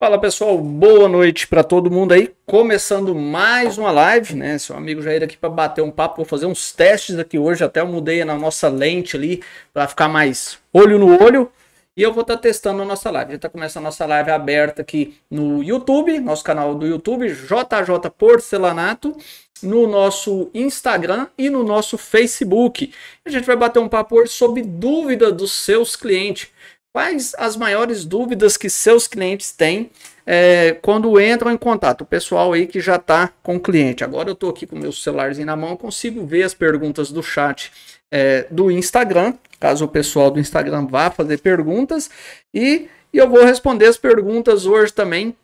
Fala pessoal, boa noite para todo mundo aí. Começando mais uma live, né? Seu amigo Jair aqui para bater um papo, vou fazer uns testes aqui hoje. Até eu mudei na nossa lente ali para ficar mais olho no olho. E eu vou estar tá testando a nossa live. Já está começando a nossa live aberta aqui no YouTube, nosso canal do YouTube, JJ Porcelanato, no nosso Instagram e no nosso Facebook. A gente vai bater um papo hoje sobre dúvida dos seus clientes. Quais as maiores dúvidas que seus clientes têm é, quando entram em contato? O pessoal aí que já está com o cliente. Agora eu estou aqui com meus meu celularzinho na mão, consigo ver as perguntas do chat é, do Instagram, caso o pessoal do Instagram vá fazer perguntas. E, e eu vou responder as perguntas hoje também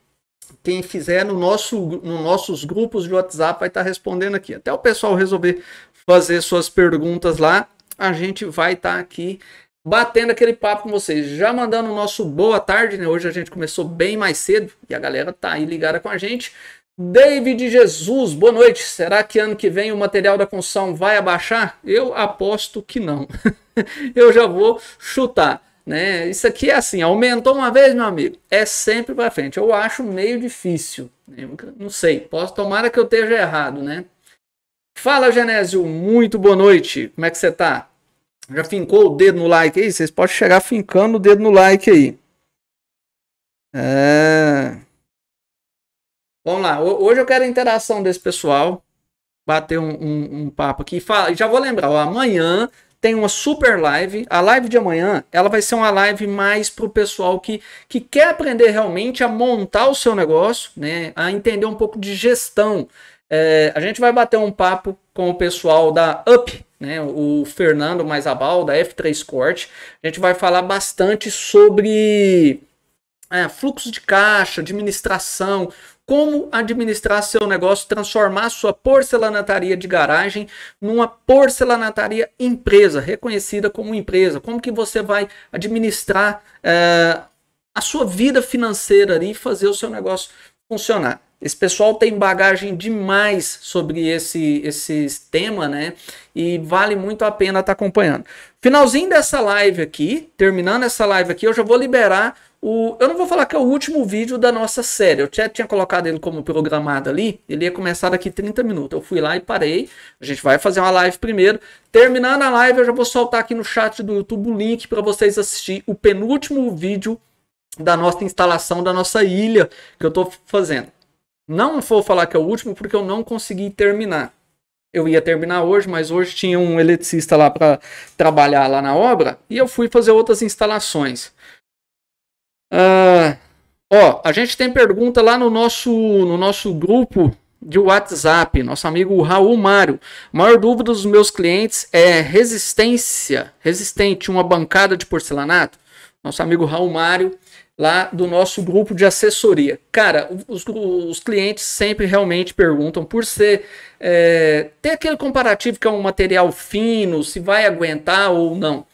quem fizer no nosso, no nossos grupos de WhatsApp vai estar tá respondendo aqui. Até o pessoal resolver fazer suas perguntas lá, a gente vai estar tá aqui batendo aquele papo com vocês, já mandando o nosso boa tarde, né? Hoje a gente começou bem mais cedo e a galera tá aí ligada com a gente. David Jesus, boa noite. Será que ano que vem o material da construção vai abaixar? Eu aposto que não. Eu já vou chutar, né? Isso aqui é assim, aumentou uma vez, meu amigo, é sempre para frente. Eu acho meio difícil. Né? Eu não sei, posso tomara que eu esteja errado, né? Fala, Genésio, muito boa noite. Como é que você tá? Já fincou o dedo no like aí? Vocês podem chegar fincando o dedo no like aí. É... Vamos lá. Hoje eu quero a interação desse pessoal. Bater um, um, um papo aqui. Já vou lembrar, ó, amanhã tem uma super live. A live de amanhã, ela vai ser uma live mais para o pessoal que, que quer aprender realmente a montar o seu negócio, né? A entender um pouco de gestão. É, a gente vai bater um papo com o pessoal da Up né, o Fernando Maisabal, da F3 Corte. A gente vai falar bastante sobre é, fluxo de caixa, administração, como administrar seu negócio, transformar sua porcelanataria de garagem numa porcelanataria empresa, reconhecida como empresa. Como que você vai administrar é, a sua vida financeira e fazer o seu negócio funcionar. Esse pessoal tem bagagem demais sobre esse, esse tema, né? E vale muito a pena estar tá acompanhando. Finalzinho dessa live aqui, terminando essa live aqui, eu já vou liberar o, eu não vou falar que é o último vídeo da nossa série. Eu já tinha colocado ele como programado ali. Ele ia começar daqui 30 minutos. Eu fui lá e parei. A gente vai fazer uma live primeiro. Terminando a live, eu já vou soltar aqui no chat do YouTube o link para vocês assistir o penúltimo vídeo da nossa instalação da nossa ilha que eu estou fazendo. Não vou falar que é o último porque eu não consegui terminar. Eu ia terminar hoje, mas hoje tinha um eletricista lá para trabalhar lá na obra e eu fui fazer outras instalações. Uh, ó, a gente tem pergunta lá no nosso, no nosso grupo de WhatsApp, nosso amigo Raul Mário. A maior dúvida dos meus clientes é resistência, resistente, uma bancada de porcelanato. Nosso amigo Raul Mário lá do nosso grupo de assessoria. Cara, os, os clientes sempre realmente perguntam por ser é, ter aquele comparativo que é um material fino, se vai aguentar ou não.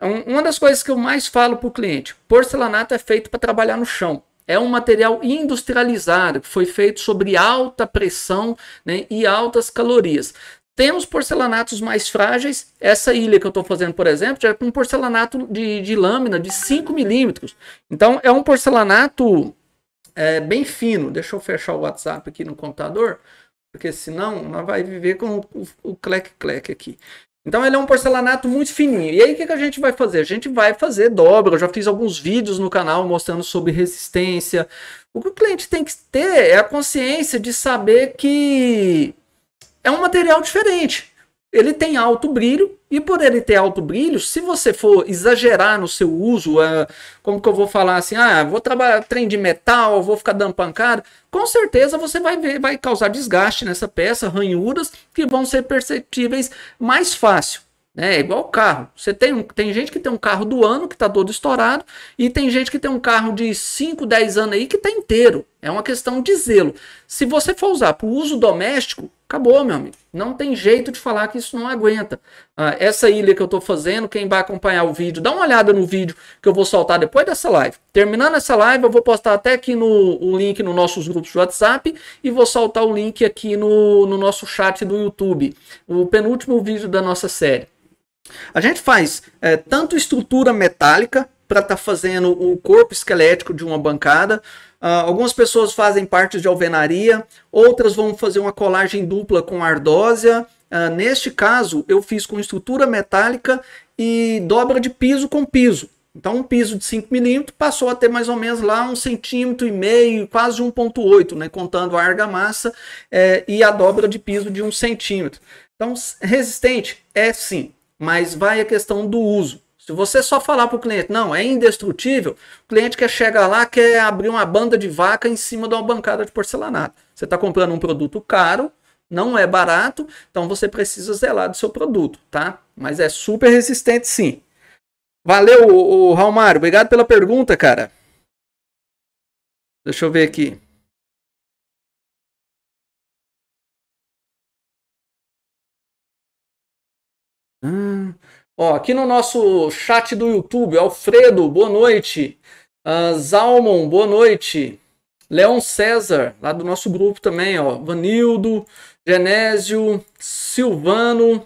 É uma das coisas que eu mais falo para o cliente: porcelanato é feito para trabalhar no chão. É um material industrializado que foi feito sobre alta pressão né, e altas calorias. Temos porcelanatos mais frágeis. Essa ilha que eu estou fazendo, por exemplo, já é com um porcelanato de, de lâmina de 5 milímetros. Então é um porcelanato é, bem fino. Deixa eu fechar o WhatsApp aqui no computador, porque senão ela vai viver com o, o clec-clec aqui. Então ele é um porcelanato muito fininho. E aí o que, que a gente vai fazer? A gente vai fazer dobra. Eu já fiz alguns vídeos no canal mostrando sobre resistência. O que o cliente tem que ter é a consciência de saber que é um material diferente. Ele tem alto brilho, e por ele ter alto brilho, se você for exagerar no seu uso, ah, como que eu vou falar assim, ah, vou trabalhar trem de metal, vou ficar dando pancada, com certeza você vai ver, vai causar desgaste nessa peça, ranhuras que vão ser perceptíveis mais fácil. Né? É igual carro. Você tem, tem gente que tem um carro do ano que está todo estourado e tem gente que tem um carro de 5, 10 anos aí que está inteiro. É uma questão de zelo. Se você for usar para o uso doméstico, Acabou, meu amigo. Não tem jeito de falar que isso não aguenta. Ah, essa ilha que eu estou fazendo, quem vai acompanhar o vídeo, dá uma olhada no vídeo que eu vou soltar depois dessa live. Terminando essa live, eu vou postar até aqui no, o link nos nossos grupos de WhatsApp e vou soltar o link aqui no, no nosso chat do YouTube. O penúltimo vídeo da nossa série. A gente faz é, tanto estrutura metálica para estar tá fazendo o corpo esquelético de uma bancada. Uh, algumas pessoas fazem partes de alvenaria, outras vão fazer uma colagem dupla com ardósia. Uh, neste caso, eu fiz com estrutura metálica e dobra de piso com piso. Então, um piso de 5 milímetros passou a ter mais ou menos lá um centímetro e meio, quase 1,8, né? contando a argamassa é, e a dobra de piso de um centímetro. Então, resistente é sim, mas vai a questão do uso. Se você só falar para o cliente, não, é indestrutível, o cliente quer chegar lá, quer abrir uma banda de vaca em cima de uma bancada de porcelanato. Você está comprando um produto caro, não é barato, então você precisa zelar do seu produto, tá? Mas é super resistente sim. Valeu, o, o Raulmário, obrigado pela pergunta, cara. Deixa eu ver aqui. Hum. Ó, aqui no nosso chat do YouTube, Alfredo, boa noite. Uh, Zalmon, boa noite. Leon César, lá do nosso grupo também, ó. Vanildo, Genésio, Silvano.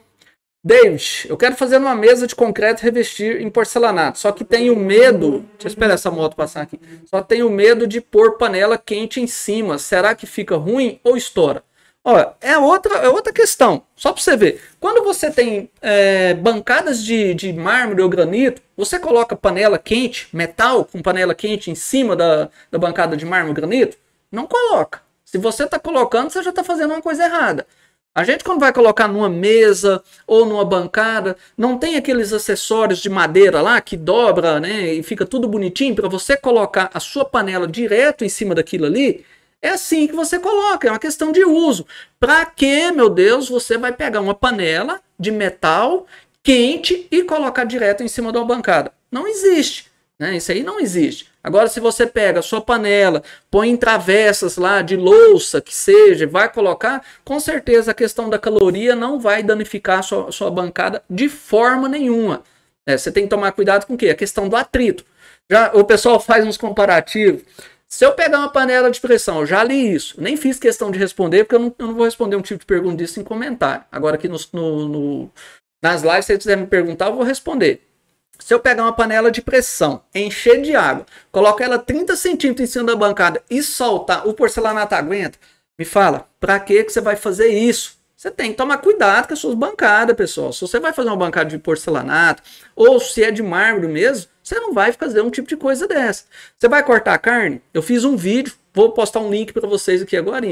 David, eu quero fazer uma mesa de concreto revestir em porcelanato. Só que tenho medo. Deixa eu esperar essa moto passar aqui. Só tenho medo de pôr panela quente em cima. Será que fica ruim ou estoura? Olha, é outra, é outra questão. Só para você ver. Quando você tem é, bancadas de, de mármore ou granito, você coloca panela quente, metal com panela quente em cima da, da bancada de mármore ou granito? Não coloca. Se você está colocando, você já está fazendo uma coisa errada. A gente, quando vai colocar numa mesa ou numa bancada, não tem aqueles acessórios de madeira lá que dobra né, e fica tudo bonitinho para você colocar a sua panela direto em cima daquilo ali. É assim que você coloca, é uma questão de uso. Para que, meu Deus, você vai pegar uma panela de metal quente e colocar direto em cima da bancada? Não existe. Né? Isso aí não existe. Agora, se você pega a sua panela, põe em travessas lá de louça, que seja, vai colocar, com certeza a questão da caloria não vai danificar a sua, a sua bancada de forma nenhuma. É, você tem que tomar cuidado com o quê? A questão do atrito. Já o pessoal faz uns comparativos se eu pegar uma panela de pressão, já li isso, nem fiz questão de responder, porque eu não, eu não vou responder um tipo de pergunta disso em comentário. Agora aqui no, no, no, nas lives, se você quiser me perguntar, eu vou responder. Se eu pegar uma panela de pressão, encher de água, colocar ela 30 centímetros em cima da bancada e soltar, o porcelanato aguenta? Me fala, pra que você vai fazer isso? Você tem que tomar cuidado com as suas bancadas, pessoal. Se você vai fazer uma bancada de porcelanato, ou se é de mármore mesmo, você não vai fazer um tipo de coisa dessa. Você vai cortar a carne? Eu fiz um vídeo, vou postar um link para vocês aqui agora,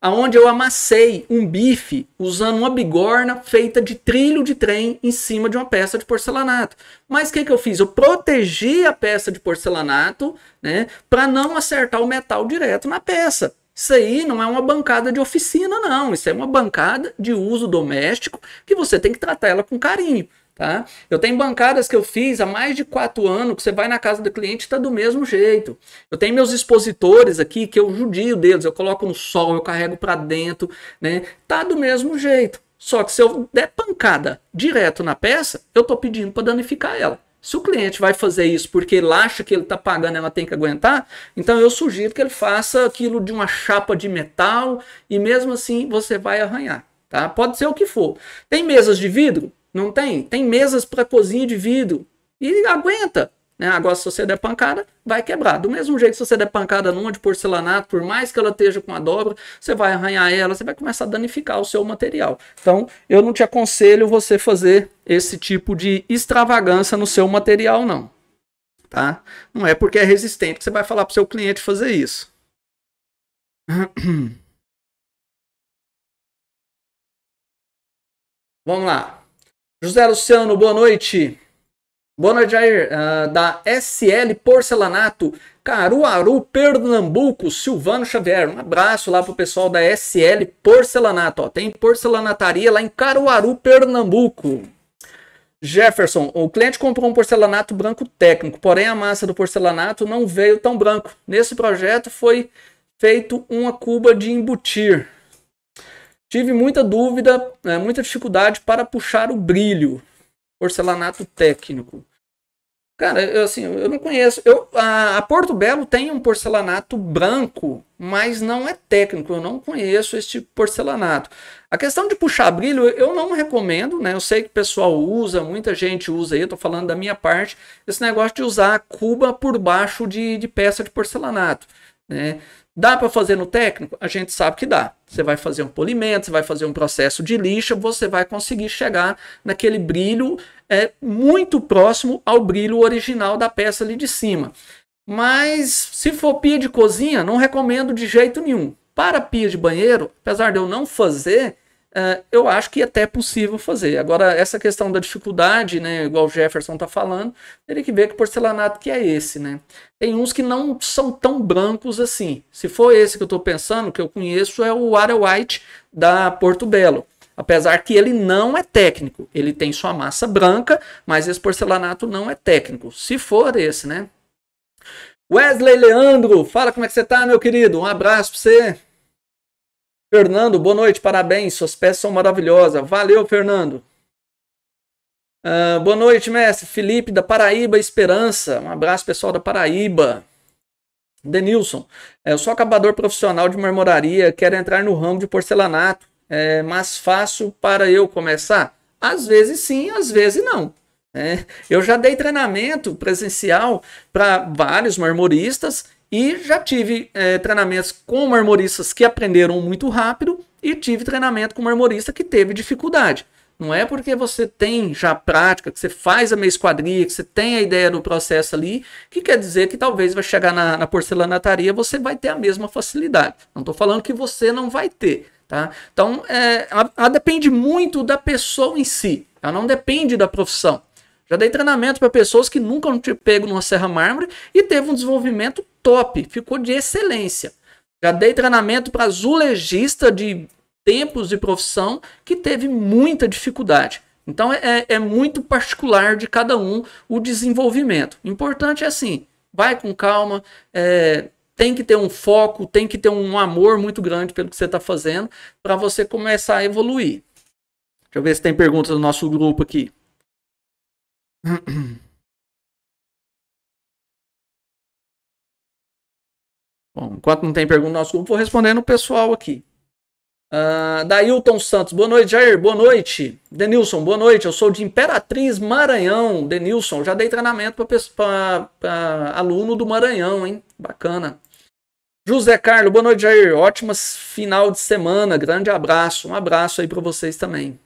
aonde eu amassei um bife usando uma bigorna feita de trilho de trem em cima de uma peça de porcelanato. Mas o que, que eu fiz? Eu protegi a peça de porcelanato, né, para não acertar o metal direto na peça. Isso aí não é uma bancada de oficina, não. Isso é uma bancada de uso doméstico que você tem que tratar ela com carinho. Tá? Eu tenho bancadas que eu fiz há mais de quatro anos, que você vai na casa do cliente está do mesmo jeito. Eu tenho meus expositores aqui que eu judio deles, eu coloco no sol, eu carrego para dentro, né? Tá do mesmo jeito. Só que se eu der pancada direto na peça, eu tô pedindo para danificar ela. Se o cliente vai fazer isso porque ele acha que ele está pagando, ela tem que aguentar, então eu sugiro que ele faça aquilo de uma chapa de metal e mesmo assim você vai arranhar, tá? Pode ser o que for. Tem mesas de vidro? Não tem? Tem mesas para cozinha de vidro. E aguenta. Né? Agora, se você der pancada, vai quebrar. Do mesmo jeito, se você der pancada numa de porcelanato, por mais que ela esteja com a dobra, você vai arranhar ela, você vai começar a danificar o seu material. Então, eu não te aconselho você fazer esse tipo de extravagância no seu material, não. Tá? Não é porque é resistente que você vai falar para o seu cliente fazer isso. Vamos lá. José Luciano, boa noite. Boa noite, Jair. Uh, da SL Porcelanato, Caruaru, Pernambuco, Silvano Xavier. Um abraço lá pro pessoal da SL Porcelanato. Ó, tem porcelanataria lá em Caruaru, Pernambuco. Jefferson, o cliente comprou um porcelanato branco técnico, porém a massa do porcelanato não veio tão branco. Nesse projeto foi feito uma cuba de embutir. Tive muita dúvida, né, muita dificuldade para puxar o brilho, porcelanato técnico. Cara, eu, assim, eu não conheço. Eu, a, a, Porto Belo tem um porcelanato branco, mas não é técnico. Eu não conheço este tipo porcelanato. A questão de puxar brilho, eu não recomendo, né? Eu sei que o pessoal usa, muita gente usa aí, eu estou falando da minha parte, esse negócio de usar a cuba por baixo de, de peça de porcelanato, né? Dá para fazer no técnico? A gente sabe que dá. Você vai fazer um polimento, você vai fazer um processo de lixa, você vai conseguir chegar naquele brilho é, muito próximo ao brilho original da peça ali de cima. Mas se for pia de cozinha, não recomendo de jeito nenhum. Para pia de banheiro, apesar de eu não fazer, ah, eu acho que é até é possível fazer. Agora, essa questão da dificuldade, né, igual o Jefferson está falando, teria que ver que porcelanato que é esse, né? Tem uns que não são tão brancos assim. Se for esse que eu estou pensando, que eu conheço, é o Ara White da Porto Belo. Apesar que ele não é técnico, ele tem sua massa branca, mas esse porcelanato não é técnico. Se for esse, né? Wesley Leandro, fala como é que você tá, meu querido? Um abraço para você. Fernando, boa noite, parabéns. Suas peças são maravilhosas. Valeu, Fernando. Uh, boa noite, mestre. Felipe da Paraíba Esperança. Um abraço, pessoal da Paraíba. Denilson, é, eu sou acabador profissional de marmoraria, quero entrar no ramo de porcelanato. É mais fácil para eu começar? Às vezes sim, às vezes não. É, eu já dei treinamento presencial para vários marmoristas e já tive é, treinamentos com marmoristas que aprenderam muito rápido e tive treinamento com marmorista que teve dificuldade. Não é porque você tem já prática, que você faz a meia esquadria, que você tem a ideia do processo ali, que quer dizer que talvez vai chegar na, na porcelanataria você vai ter a mesma facilidade. Não estou falando que você não vai ter, tá? Então, é, ela, ela depende muito da pessoa em si. Ela não depende da profissão. Já dei treinamento para pessoas que nunca não tinham pego numa serra mármore e teve um desenvolvimento top, ficou de excelência. Já dei treinamento para azulejista de tempos de profissão que teve muita dificuldade. Então é, é, é muito particular de cada um o desenvolvimento. O importante é assim, vai com calma, é, tem que ter um foco, tem que ter um amor muito grande pelo que você está fazendo para você começar a evoluir. Deixa eu ver se tem perguntas do nosso grupo aqui. Bom, enquanto não tem pergunta no nosso grupo, vou respondendo o pessoal aqui. Uh, Dailton Santos, boa noite, Jair, boa noite. Denilson, boa noite, eu sou de Imperatriz Maranhão. Denilson, já dei treinamento para aluno do Maranhão, hein? Bacana. José Carlos, boa noite, Jair. Ótimo final de semana, grande abraço. Um abraço aí para vocês também.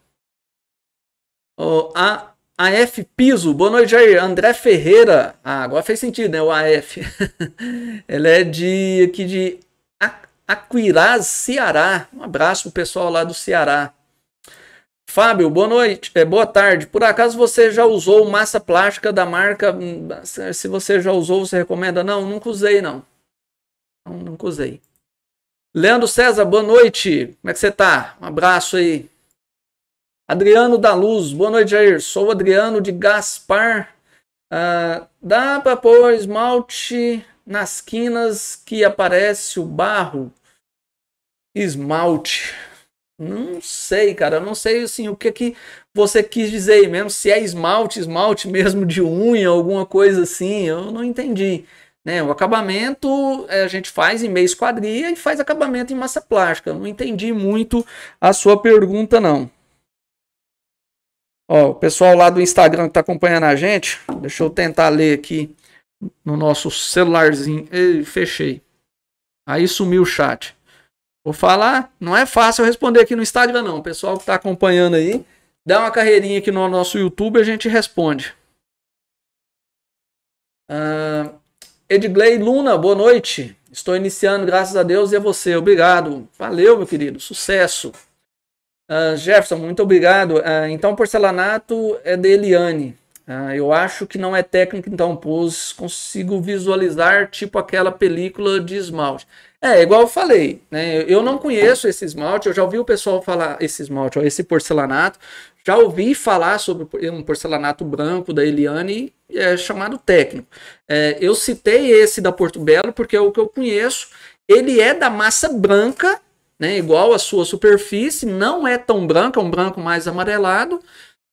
Oh, a AF Piso, boa noite, Jair. André Ferreira. Ah, agora fez sentido, né? O AF. Ela é de aqui de Aquiraz, Ceará. Um abraço pro pessoal lá do Ceará. Fábio, boa noite. É, boa tarde. Por acaso você já usou massa plástica da marca? Hum, se você já usou, você recomenda? Não, nunca usei, não. Não, nunca usei. Leandro César, boa noite. Como é que você tá? Um abraço aí. Adriano da Luz, boa noite, Jair. Sou Adriano de Gaspar. Ah, dá para pôr esmalte nas quinas que aparece o barro? Esmalte. Não sei, cara. não sei assim, o que, que você quis dizer aí mesmo. Se é esmalte, esmalte mesmo de unha, alguma coisa assim. Eu não entendi. Né? O acabamento eh, a gente faz em meia esquadria e faz acabamento em massa plástica. Eu não entendi muito a sua pergunta, não. Ó, o pessoal lá do Instagram que está acompanhando a gente, deixa eu tentar ler aqui no nosso celularzinho. Ei, fechei. Aí sumiu o chat. Vou falar, não é fácil responder aqui no Instagram não. O pessoal que está acompanhando aí, dá uma carreirinha aqui no nosso YouTube e a gente responde. Uh, Edgley Luna, boa noite. Estou iniciando, graças a Deus, e a você. Obrigado. Valeu, meu querido. Sucesso. Uh, Jefferson, muito obrigado. Uh, então, porcelanato é de Eliane. Uh, eu acho que não é técnica, então, pois consigo visualizar tipo aquela película de esmalte. É, igual eu falei, né? Eu não conheço esse esmalte, eu já ouvi o pessoal falar esse esmalte, ó, esse porcelanato. Já ouvi falar sobre um porcelanato branco da Eliane, é, chamado técnico. É, eu citei esse da Porto Belo porque é o que eu conheço. Ele é da massa branca né, igual à sua superfície, não é tão branco, é um branco mais amarelado,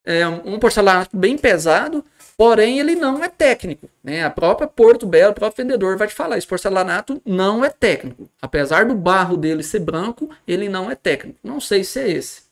é um porcelanato bem pesado, porém ele não é técnico. Né? A própria Porto Belo, o próprio vendedor vai te falar, esse porcelanato não é técnico. Apesar do barro dele ser branco, ele não é técnico. Não sei se é esse.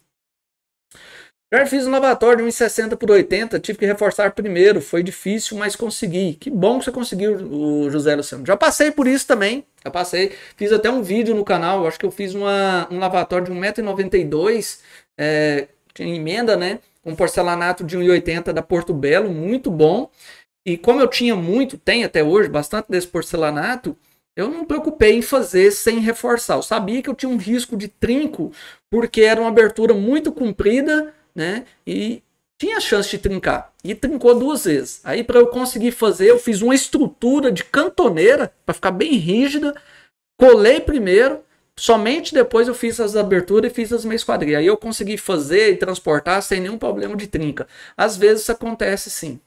Já fiz um lavatório de 1,60 por 80, tive que reforçar primeiro, foi difícil, mas consegui. Que bom que você conseguiu, o José Luciano. Já passei por isso também, já passei. Fiz até um vídeo no canal, acho que eu fiz uma, um lavatório de 1,92m, é, tinha emenda, né? Um porcelanato de 1,80 da Porto Belo, muito bom. E como eu tinha muito, tem até hoje, bastante desse porcelanato, eu não me preocupei em fazer sem reforçar. Eu sabia que eu tinha um risco de trinco, porque era uma abertura muito comprida, né? E tinha chance de trincar. E trincou duas vezes. Aí, para eu conseguir fazer, eu fiz uma estrutura de cantoneira, para ficar bem rígida. Colei primeiro, somente depois eu fiz as aberturas e fiz as meias quadrilhas. Aí eu consegui fazer e transportar sem nenhum problema de trinca. Às vezes isso acontece sim.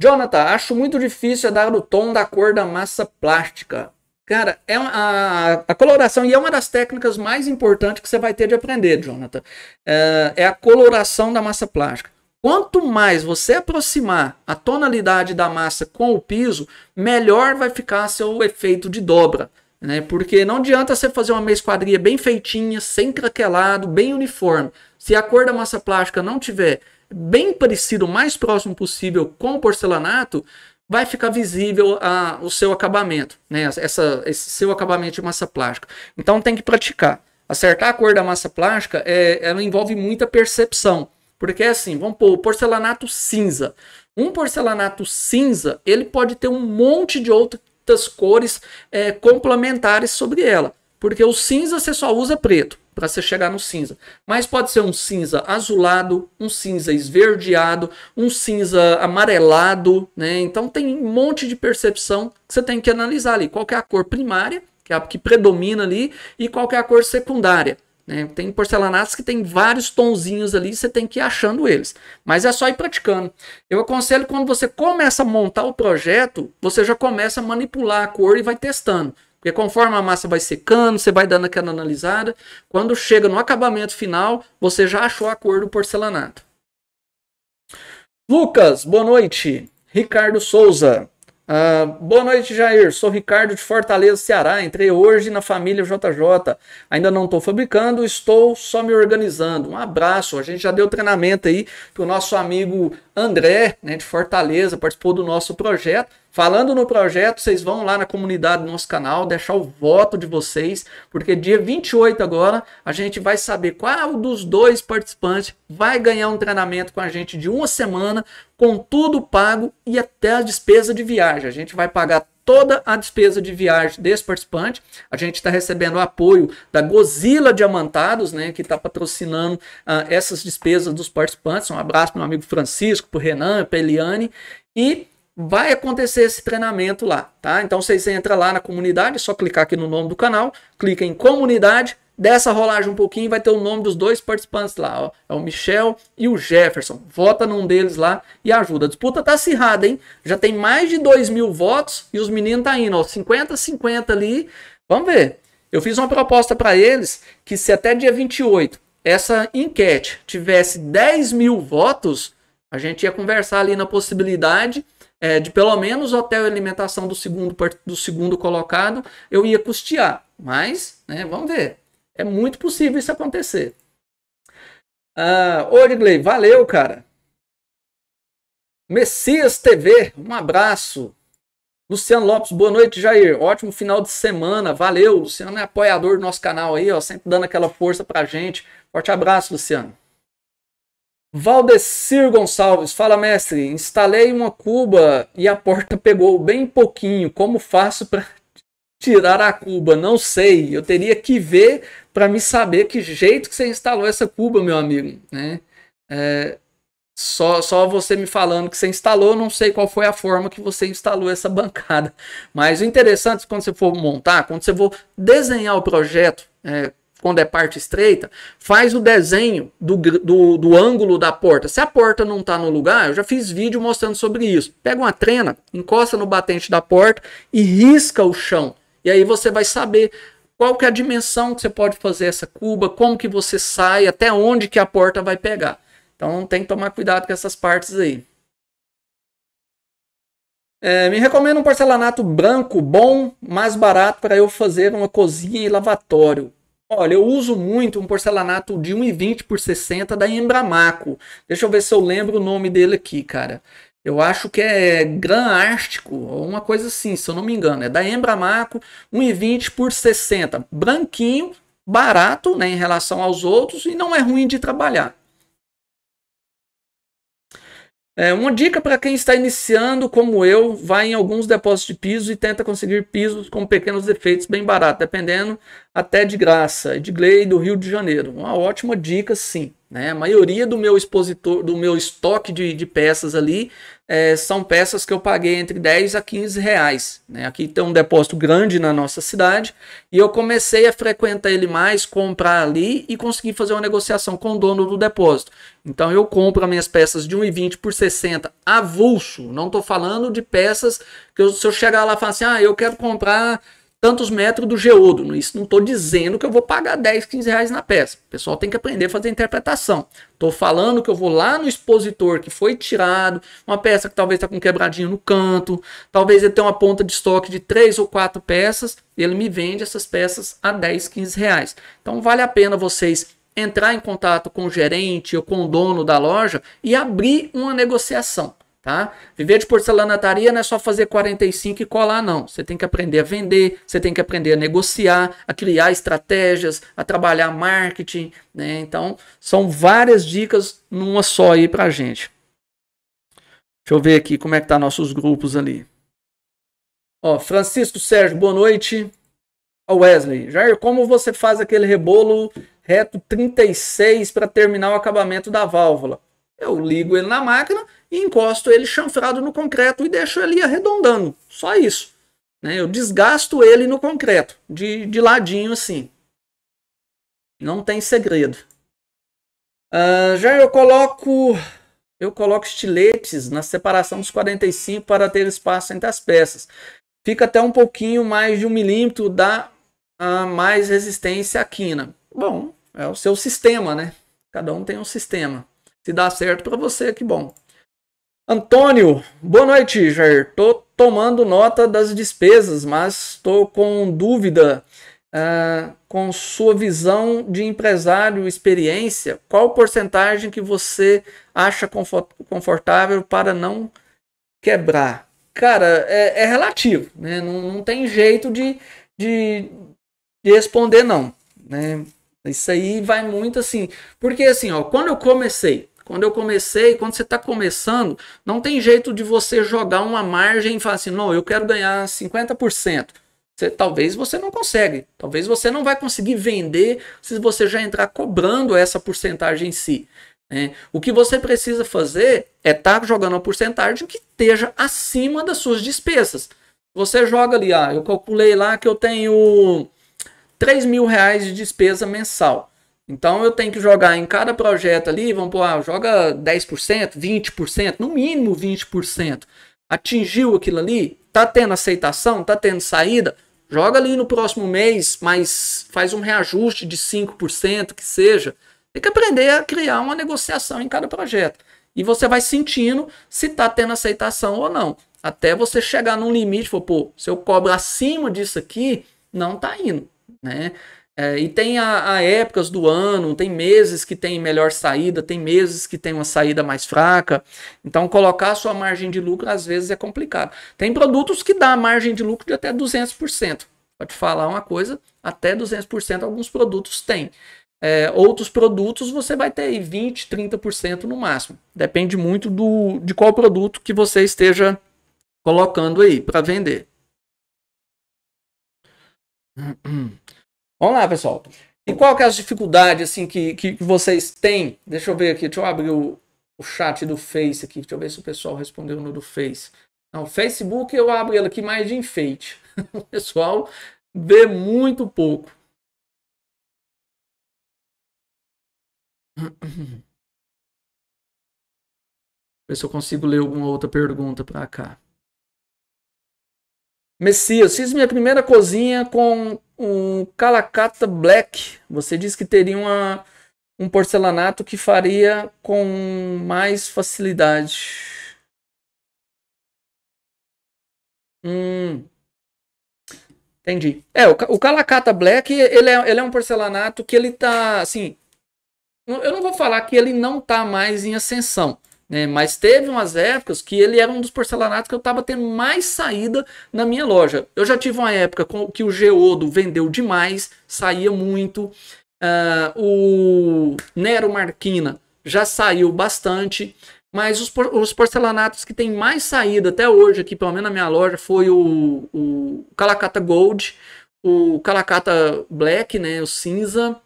Jonathan, acho muito difícil é dar o tom da cor da massa plástica. Cara, é uma, a, a, coloração, e é uma das técnicas mais importantes que você vai ter de aprender, Jonathan. É, é, a coloração da massa plástica. Quanto mais você aproximar a tonalidade da massa com o piso, melhor vai ficar seu efeito de dobra. Né? Porque não adianta você fazer uma meia bem feitinha, sem craquelado, bem uniforme. Se a cor da massa plástica não tiver bem parecido, o mais próximo possível com o porcelanato, vai ficar visível a, o seu acabamento, né? Essa, esse seu acabamento de massa plástica. Então tem que praticar. Acertar a cor da massa plástica, é, ela envolve muita percepção. Porque é assim, vamos pôr o porcelanato cinza. Um porcelanato cinza, ele pode ter um monte de outras cores é, complementares sobre ela. Porque o cinza você só usa preto para você chegar no cinza. Mas pode ser um cinza azulado, um cinza esverdeado, um cinza amarelado, né? Então tem um monte de percepção que você tem que analisar ali. Qual é a cor primária, que é a que predomina ali, e qual é a cor secundária. Né? Tem porcelanatos que tem vários tonzinhos ali, você tem que ir achando eles. Mas é só ir praticando. Eu aconselho quando você começa a montar o projeto, você já começa a manipular a cor e vai testando. Porque conforme a massa vai secando, você vai dando aquela analisada. Quando chega no acabamento final, você já achou a cor do porcelanato. Lucas, boa noite. Ricardo Souza. Uh, boa noite, Jair. Sou Ricardo de Fortaleza, Ceará. Entrei hoje na família JJ. Ainda não estou fabricando, estou só me organizando. Um abraço. A gente já deu treinamento aí para o nosso amigo André, né, de Fortaleza, participou do nosso projeto. Falando no projeto, vocês vão lá na comunidade do nosso canal, deixar o voto de vocês, porque dia 28 agora a gente vai saber qual dos dois participantes vai ganhar um treinamento com a gente de uma semana, com tudo pago e até a despesa de viagem. A gente vai pagar toda a despesa de viagem desse participante. A gente está recebendo o apoio da Gozila Diamantados, né, que está patrocinando uh, essas despesas dos participantes. Um abraço para meu amigo Francisco, para o Renan, para Eliane. E vai acontecer esse treinamento lá, tá? Então vocês entram lá na comunidade, é só clicar aqui no nome do canal, clica em comunidade, dessa rolagem um pouquinho vai ter o nome dos dois participantes lá, ó. É o Michel e o Jefferson. Vota num deles lá e ajuda. A disputa tá acirrada, hein? Já tem mais de 2 mil votos e os meninos tá indo, ó, 50-50 ali. Vamos ver. Eu fiz uma proposta para eles que se até dia 28 essa enquete tivesse 10 mil votos, a gente ia conversar ali na possibilidade é, de pelo menos hotel e alimentação do segundo, do segundo colocado, eu ia custear. Mas, né, vamos ver. É muito possível isso acontecer. Uh, ah, Origley, valeu, cara. Messias TV, um abraço. Luciano Lopes, boa noite, Jair. Ótimo final de semana. Valeu, Luciano é apoiador do nosso canal aí, ó, sempre dando aquela força pra gente. Forte abraço, Luciano. Valdecir Gonçalves, fala mestre, instalei uma cuba e a porta pegou bem pouquinho. Como faço para tirar a cuba? Não sei. Eu teria que ver para me saber que jeito que você instalou essa cuba, meu amigo. Né? É, só, só você me falando que você instalou, não sei qual foi a forma que você instalou essa bancada. Mas o interessante quando você for montar, quando você for desenhar o projeto, é, quando é parte estreita, faz o desenho do, do, do ângulo da porta. Se a porta não está no lugar, eu já fiz vídeo mostrando sobre isso. Pega uma trena, encosta no batente da porta e risca o chão. E aí você vai saber qual que é a dimensão que você pode fazer essa cuba, como que você sai, até onde que a porta vai pegar. Então tem que tomar cuidado com essas partes aí. É, me recomenda um porcelanato branco bom, mais barato para eu fazer uma cozinha e lavatório. Olha, eu uso muito um porcelanato de 1,20 por 60 da Embramaco. Deixa eu ver se eu lembro o nome dele aqui, cara. Eu acho que é Gran Ártico, uma coisa assim, se eu não me engano. É da Embramaco, 1,20 por 60. Branquinho, barato né, em relação aos outros e não é ruim de trabalhar. É, uma dica para quem está iniciando, como eu, vai em alguns depósitos de piso e tenta conseguir pisos com pequenos defeitos bem barato, dependendo até de graça. Edgley, do Rio de Janeiro. Uma ótima dica, sim. Né? A maioria do meu expositor, do meu estoque de, de peças ali, é, são peças que eu paguei entre 10 a 15 reais. Né? Aqui tem um depósito grande na nossa cidade e eu comecei a frequentar ele mais, comprar ali e consegui fazer uma negociação com o dono do depósito. Então eu compro as minhas peças de 1,20 por 60 avulso. Não estou falando de peças que eu, se eu chegar lá e falar assim, ah, eu quero comprar tantos metros do geodo. Isso não estou dizendo que eu vou pagar 10, 15 reais na peça. O pessoal tem que aprender a fazer interpretação. Estou falando que eu vou lá no expositor que foi tirado, uma peça que talvez está com quebradinho no canto, talvez ele tenha uma ponta de estoque de 3 ou 4 peças, ele me vende essas peças a 10, 15 reais. Então vale a pena vocês entrar em contato com o gerente ou com o dono da loja e abrir uma negociação tá? Viver de porcelanataria não é só fazer 45 e colar, não. Você tem que aprender a vender, você tem que aprender a negociar, a criar estratégias, a trabalhar marketing, né? Então, são várias dicas numa só aí pra gente. Deixa eu ver aqui como é que tá nossos grupos ali. Ó, Francisco Sérgio, boa noite. Ó, Wesley, Jair, como você faz aquele rebolo reto 36 para terminar o acabamento da válvula? Eu ligo ele na máquina e encosto ele chanfrado no concreto e deixo ele arredondando. Só isso. Né? Eu desgasto ele no concreto, de, de ladinho assim. Não tem segredo. Uh, já eu coloco eu coloco estiletes na separação dos 45 para ter espaço entre as peças. Fica até um pouquinho mais de um milímetro, dá uh, mais resistência à quina. Bom, é o seu sistema, né? Cada um tem um sistema. Se dá certo para você, que bom. Antônio, boa noite, Jair. Tô tomando nota das despesas, mas estou com dúvida ah, com sua visão de empresário, experiência. Qual porcentagem que você acha confortável para não quebrar? Cara, é, é relativo, né? Não, não, tem jeito de, de, de responder não, né? Isso aí vai muito assim, porque assim, ó, quando eu comecei quando eu comecei, quando você está começando, não tem jeito de você jogar uma margem e falar assim, não, eu quero ganhar 50%. Você, talvez você não consegue, talvez você não vai conseguir vender se você já entrar cobrando essa porcentagem em si. Né? O que você precisa fazer é estar tá jogando uma porcentagem que esteja acima das suas despesas. Você joga ali, ah, eu calculei lá que eu tenho 3 mil reais de despesa mensal. Então eu tenho que jogar em cada projeto ali, vamos pôr, ah, joga 10%, 20%, no mínimo 20%. Atingiu aquilo ali, tá tendo aceitação, tá tendo saída, joga ali no próximo mês, mas faz um reajuste de 5% que seja. Tem que aprender a criar uma negociação em cada projeto. E você vai sentindo se tá tendo aceitação ou não. Até você chegar num limite, for, pô, se eu cobro acima disso aqui, não tá indo, né? É, e tem a, a, épocas do ano, tem meses que tem melhor saída, tem meses que tem uma saída mais fraca. Então, colocar a sua margem de lucro às vezes é complicado. Tem produtos que dá margem de lucro de até 200%. Pode falar uma coisa, até 200% alguns produtos têm. É, outros produtos você vai ter aí 20, 30% no máximo. Depende muito do, de qual produto que você esteja colocando aí para vender. Vamos lá, pessoal. E qual que é as dificuldades assim, que, que vocês têm? Deixa eu ver aqui, deixa eu abrir o, o chat do Face aqui. Deixa eu ver se o pessoal respondeu no do Face. Não, Facebook eu abro ele aqui mais de enfeite. o pessoal vê muito pouco. Ver se eu consigo ler alguma outra pergunta para cá. Messias, fiz minha primeira cozinha com um Calacata Black. Você disse que teria uma, um porcelanato que faria com mais facilidade. Hum, entendi. É, o, o Calacata Black, ele é, ele é um porcelanato que ele tá, assim... Eu não vou falar que ele não tá mais em ascensão. Né? Mas teve umas épocas que ele era um dos porcelanatos que eu estava tendo mais saída na minha loja. Eu já tive uma época com que o Geodo vendeu demais, saía muito. Uh, o Nero Marquina já saiu bastante. Mas os, por, os, porcelanatos que tem mais saída até hoje aqui, pelo menos na minha loja, foi o, o Calacata Gold, o Calacata Black, né, o cinza,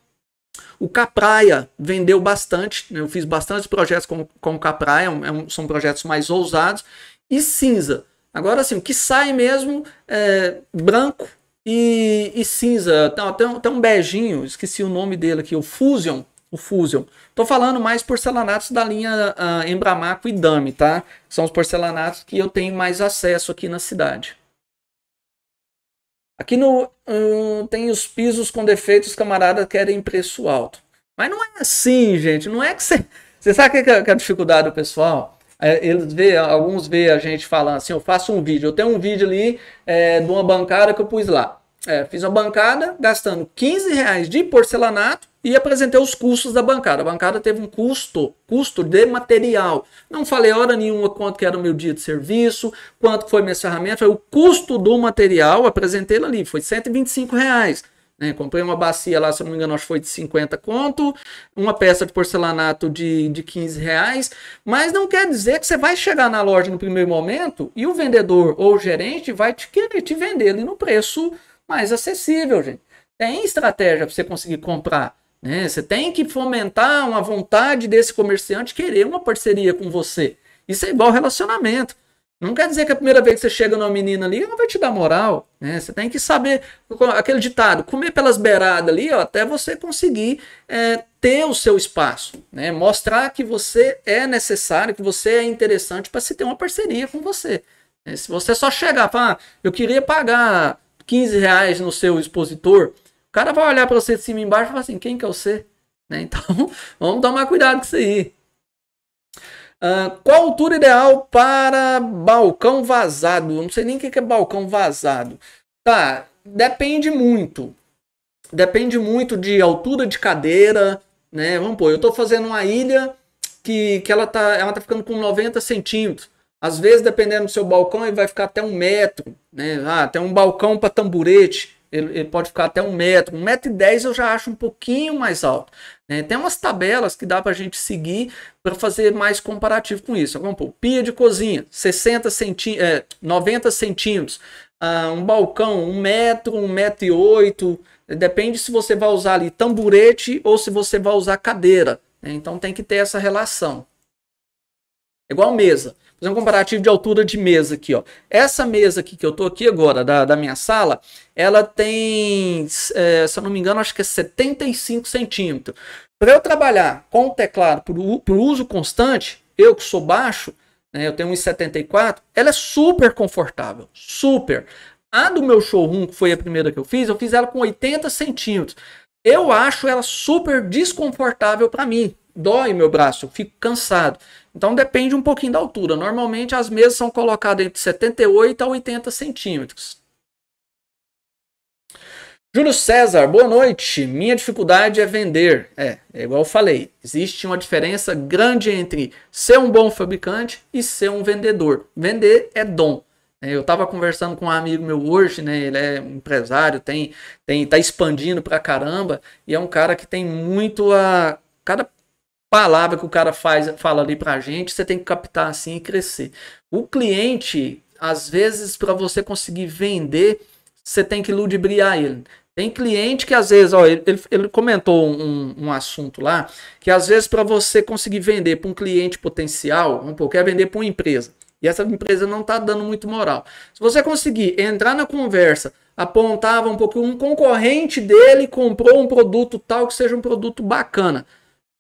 o Capraia vendeu bastante, né? eu fiz bastantes projetos com, com o Capraia, é, é um, são projetos mais ousados. E cinza. Agora, assim, o que sai mesmo é branco e, e cinza. Tem, tem, tem um beijinho, esqueci o nome dele aqui, o Fusion, o Fusion. Tô falando mais porcelanatos da linha uh, Embramaco e Dami, tá? São os porcelanatos que eu tenho mais acesso aqui na cidade. Aqui no, hum, tem os pisos com defeitos, camarada querem preço alto. Mas não é assim, gente. Não é que você. Você sabe é que é, que é a dificuldade do pessoal? É, eles vê, alguns vê a gente falando assim, eu faço um vídeo, eu tenho um vídeo ali é, de uma bancada que eu pus lá. É, fiz uma bancada gastando 15 reais de porcelanato e apresentei os custos da bancada. A bancada teve um custo, custo de material. Não falei hora nenhuma quanto que era o meu dia de serviço, quanto foi minhas ferramentas, foi o custo do material, apresentei ali, foi 125 reais. Né? Comprei uma bacia lá, se não me engano, acho que foi de 50 conto, uma peça de porcelanato de, de 15 reais, mas não quer dizer que você vai chegar na loja no primeiro momento e o vendedor ou o gerente vai te querer te vender ali no preço mais acessível, gente. Tem estratégia para você conseguir comprar. Né? Você tem que fomentar uma vontade desse comerciante querer uma parceria com você. Isso é igual relacionamento. Não quer dizer que a primeira vez que você chega numa menina ali, ela vai te dar moral. Né? Você tem que saber aquele ditado, comer pelas beiradas ali, ó, até você conseguir é, ter o seu espaço. Né? Mostrar que você é necessário, que você é interessante para se ter uma parceria com você. É, se você só chegar e falar, ah, eu queria pagar 15 reais no seu expositor, o cara vai olhar para você de cima e embaixo e falar assim, quem que é você? Né? Então, vamos tomar cuidado com isso aí. Uh, qual altura ideal para balcão vazado? Eu não sei nem o que é balcão vazado. Tá, depende muito. Depende muito de altura de cadeira, né? Vamos pôr, eu estou fazendo uma ilha que, que ela, tá, ela tá ficando com 90 centímetros. Às vezes, dependendo do seu balcão, ele vai ficar até um metro. Né? Ah, tem um balcão para tamburete, ele, ele, pode ficar até um metro. Um metro e dez eu já acho um pouquinho mais alto. Né? Tem umas tabelas que dá para a gente seguir para fazer mais comparativo com isso. Vamos pôr pia de cozinha, 60 centí é, 90 centímetros. Ah, um balcão, um metro, um metro e oito. Depende se você vai usar ali tamburete ou se você vai usar cadeira. Né? Então tem que ter essa relação. É igual mesa fazer um comparativo de altura de mesa aqui, ó. Essa mesa aqui que eu tô aqui agora, da, da minha sala, ela tem, é, se eu não me engano, acho que é 75 centímetros. Para eu trabalhar com o teclado por, por uso constante, eu que sou baixo, né, eu tenho 1,74, ela é super confortável, super. A do meu showroom, que foi a primeira que eu fiz, eu fiz ela com 80 centímetros. Eu acho ela super desconfortável para mim dói meu braço, eu fico cansado. Então depende um pouquinho da altura. Normalmente as mesas são colocadas entre 78 a 80 centímetros. Júlio César, boa noite. Minha dificuldade é vender. É, é igual eu falei, existe uma diferença grande entre ser um bom fabricante e ser um vendedor. Vender é dom. É, eu estava conversando com um amigo meu hoje, né? Ele é um empresário, tem, tem, tá expandindo pra caramba e é um cara que tem muito a cada palavra que o cara faz, fala ali a gente, você tem que captar assim e crescer. O cliente, às vezes, para você conseguir vender, você tem que ludibriar ele. Tem cliente que às vezes, ó, ele, ele comentou um, um assunto lá, que às vezes para você conseguir vender para um cliente potencial, um pouco quer vender para uma empresa, e essa empresa não está dando muito moral. Se você conseguir entrar na conversa, apontava um pouco, um concorrente dele comprou um produto tal que seja um produto bacana.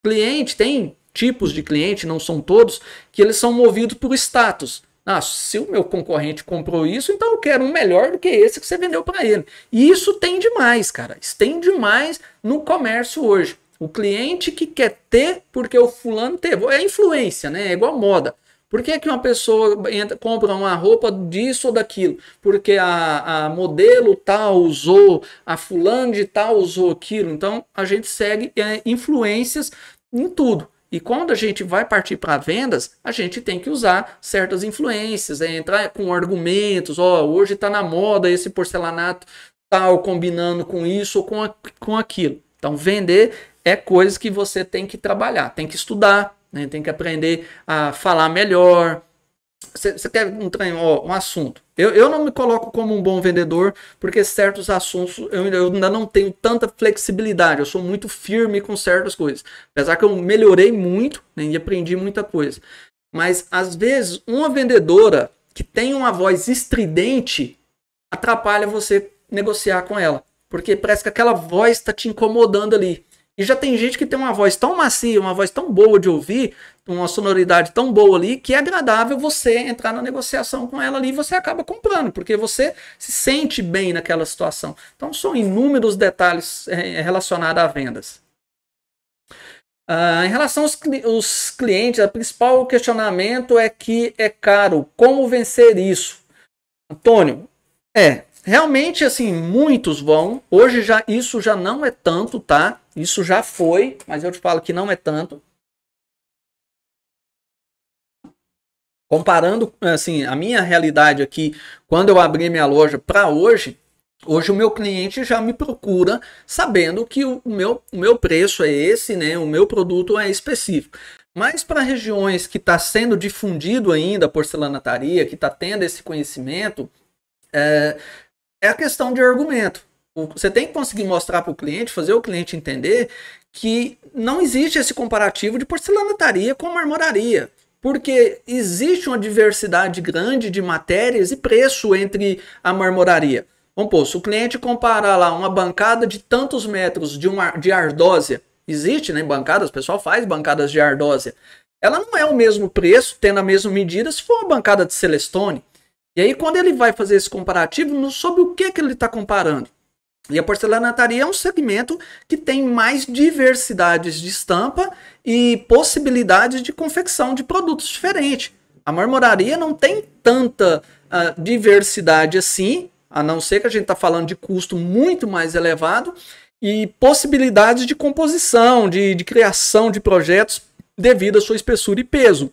Cliente tem tipos de cliente, não são todos, que eles são movidos por status. Ah, se o meu concorrente comprou isso, então eu quero um melhor do que esse que você vendeu para ele. E isso tem demais, cara. Isso tem demais no comércio hoje. O cliente que quer ter, porque o fulano teve. É influência, né? É igual moda. Por que, é que uma pessoa entra, compra uma roupa disso ou daquilo? Porque a, a modelo tal usou, a fulano de tal usou aquilo. Então a gente segue é, influências em tudo. E quando a gente vai partir para vendas, a gente tem que usar certas influências, é, entrar com argumentos. Ó, oh, hoje está na moda esse porcelanato tal, combinando com isso ou com, a, com aquilo. Então, vender é coisas que você tem que trabalhar, tem que estudar, né? tem que aprender a falar melhor. Você, você quer um treino, ó, um assunto. Eu, eu não me coloco como um bom vendedor, porque certos assuntos eu, eu ainda não tenho tanta flexibilidade. Eu sou muito firme com certas coisas. Apesar que eu melhorei muito né, e aprendi muita coisa. Mas às vezes uma vendedora que tem uma voz estridente atrapalha você negociar com ela. Porque parece que aquela voz está te incomodando ali. E já tem gente que tem uma voz tão macia, uma voz tão boa de ouvir, uma sonoridade tão boa ali, que é agradável você entrar na negociação com ela ali e você acaba comprando, porque você se sente bem naquela situação. Então são inúmeros detalhes eh, eh, relacionados a vendas. Uh, em relação aos, aos clientes, o principal questionamento é que é caro. Como vencer isso? Antônio, é, Realmente, assim, muitos vão. Hoje já isso já não é tanto, tá? Isso já foi, mas eu te falo que não é tanto. Comparando, assim, a minha realidade aqui, quando eu abri minha loja para hoje, Hoje o meu cliente já me procura sabendo que o meu, o meu preço é esse, né? O meu produto é específico. Mas para regiões que está sendo difundido ainda a porcelanataria, que está tendo esse conhecimento, é, é a questão de argumento. Você tem que conseguir mostrar para o cliente, fazer o cliente entender que não existe esse comparativo de porcelanataria com marmoraria porque existe uma diversidade grande de matérias e preço entre a marmoraria. Vamos pôr, se o cliente comparar lá uma bancada de tantos metros de, uma, de ardósia, existe né, bancadas, o pessoal faz bancadas de ardósia, ela não é o mesmo preço, tendo a mesma medida, se for uma bancada de celestone. E aí, quando ele vai fazer esse comparativo, sobre o que, que ele está comparando? E a porcelanataria é um segmento que tem mais diversidades de estampa e possibilidades de confecção de produtos diferentes. A marmoraria não tem tanta uh, diversidade assim, a não ser que a gente está falando de custo muito mais elevado e possibilidades de composição, de, de criação de projetos devido à sua espessura e peso.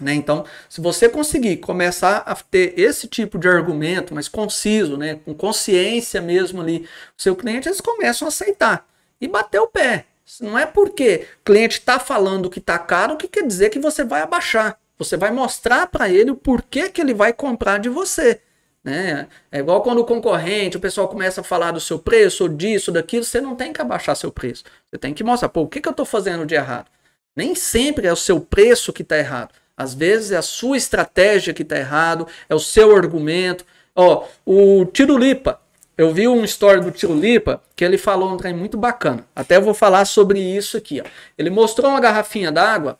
Né? Então, se você conseguir começar a ter esse tipo de argumento, mas conciso, né? com consciência mesmo ali, o seu cliente, eles começam a aceitar e bater o pé. Não é porque cliente está falando que está caro que quer dizer que você vai abaixar. Você vai mostrar para ele o porquê que ele vai comprar de você. Né? É igual quando o concorrente, o pessoal começa a falar do seu preço, ou disso, daquilo, você não tem que abaixar seu preço. Você tem que mostrar, pô, o que, que eu estou fazendo de errado? Nem sempre é o seu preço que está errado. Às vezes é a sua estratégia que está errado, é o seu argumento. Ó, o Tirulipa, eu vi um story do Tirulipa que ele falou um trem muito bacana. Até eu vou falar sobre isso aqui, ó. Ele mostrou uma garrafinha d'água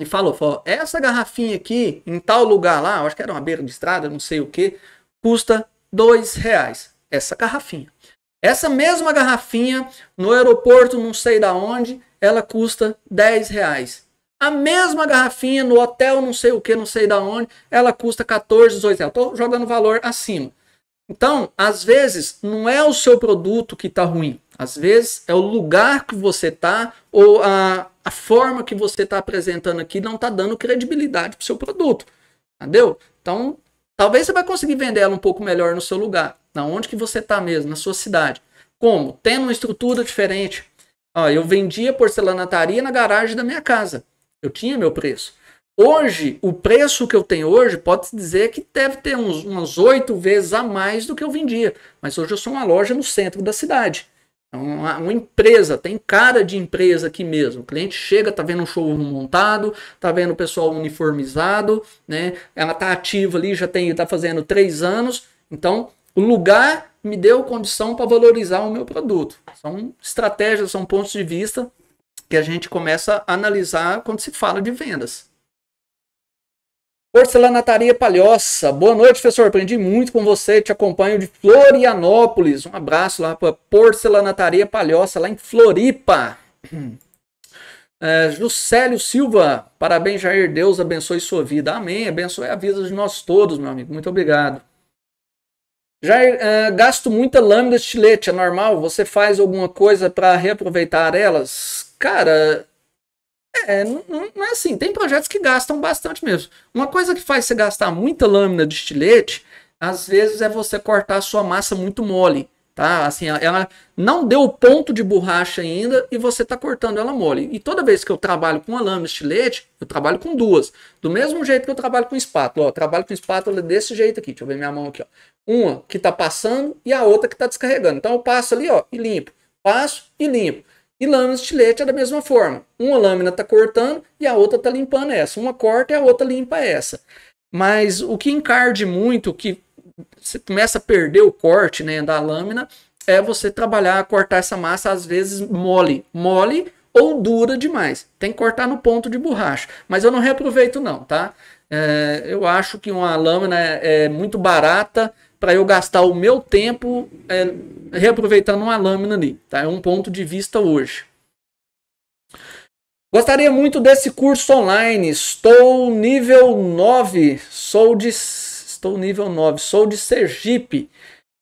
e falou, falou, essa garrafinha aqui, em tal lugar lá, acho que era uma beira de estrada, não sei o que, custa dois reais. Essa garrafinha. Essa mesma garrafinha, no aeroporto, não sei da onde, ela custa 10 reais. A mesma garrafinha no hotel, não sei o que, não sei da onde, ela custa 14, 18 reais. Estou jogando valor acima. Então, às vezes, não é o seu produto que está ruim. Às vezes, é o lugar que você está ou a, a forma que você está apresentando aqui não está dando credibilidade para o seu produto. Entendeu? Então, talvez você vai conseguir vender ela um pouco melhor no seu lugar. Na onde que você está mesmo, na sua cidade. Como? Tendo uma estrutura diferente. Ó, eu vendia porcelanataria na garagem da minha casa. Eu tinha meu preço. Hoje, o preço que eu tenho hoje, pode-se dizer que deve ter uns, umas oito vezes a mais do que eu vendia. Mas hoje eu sou uma loja no centro da cidade. É uma, uma empresa, tem cara de empresa aqui mesmo. O cliente chega, tá vendo um show montado, tá vendo o pessoal uniformizado, né? Ela tá ativa ali, já tem, tá fazendo três anos. Então, o lugar me deu condição para valorizar o meu produto. São estratégias, são pontos de vista que a gente começa a analisar quando se fala de vendas. Porcelanataria Palhoça. Boa noite, professor. Aprendi muito com você. Te acompanho de Florianópolis. Um abraço lá para Porcelanataria Palhoça, lá em Floripa. É, Juscelio Silva. Parabéns, Jair. Deus abençoe sua vida. Amém. Abençoe a vida de nós todos, meu amigo. Muito obrigado. Jair, é, gasto muita lâmina de estilete. É normal? Você faz alguma coisa para reaproveitar elas? cara, é, não, é assim. Tem projetos que gastam bastante mesmo. Uma coisa que faz você gastar muita lâmina de estilete, às vezes é você cortar a sua massa muito mole. Tá? Assim, ela não deu o ponto de borracha ainda e você está cortando ela mole. E toda vez que eu trabalho com a lâmina de estilete, eu trabalho com duas. Do mesmo jeito que eu trabalho com espátula. Ó, eu trabalho com espátula desse jeito aqui. Deixa eu ver minha mão aqui. Ó. Uma que está passando e a outra que está descarregando. Então eu passo ali ó, e limpo. Passo e limpo. E lâmina de estilete é da mesma forma. Uma lâmina está cortando e a outra está limpando essa. Uma corta e a outra limpa essa. Mas o que encarde muito, que você começa a perder o corte né, da lâmina, é você trabalhar, cortar essa massa às vezes mole. Mole ou dura demais. Tem que cortar no ponto de borracha. Mas eu não reaproveito não, tá? É, eu acho que uma lâmina é, é muito barata para eu gastar o meu tempo é, reaproveitando uma lâmina ali. Tá? É um ponto de vista hoje. Gostaria muito desse curso online. Estou nível 9, sou de estou nível 9, sou de Sergipe.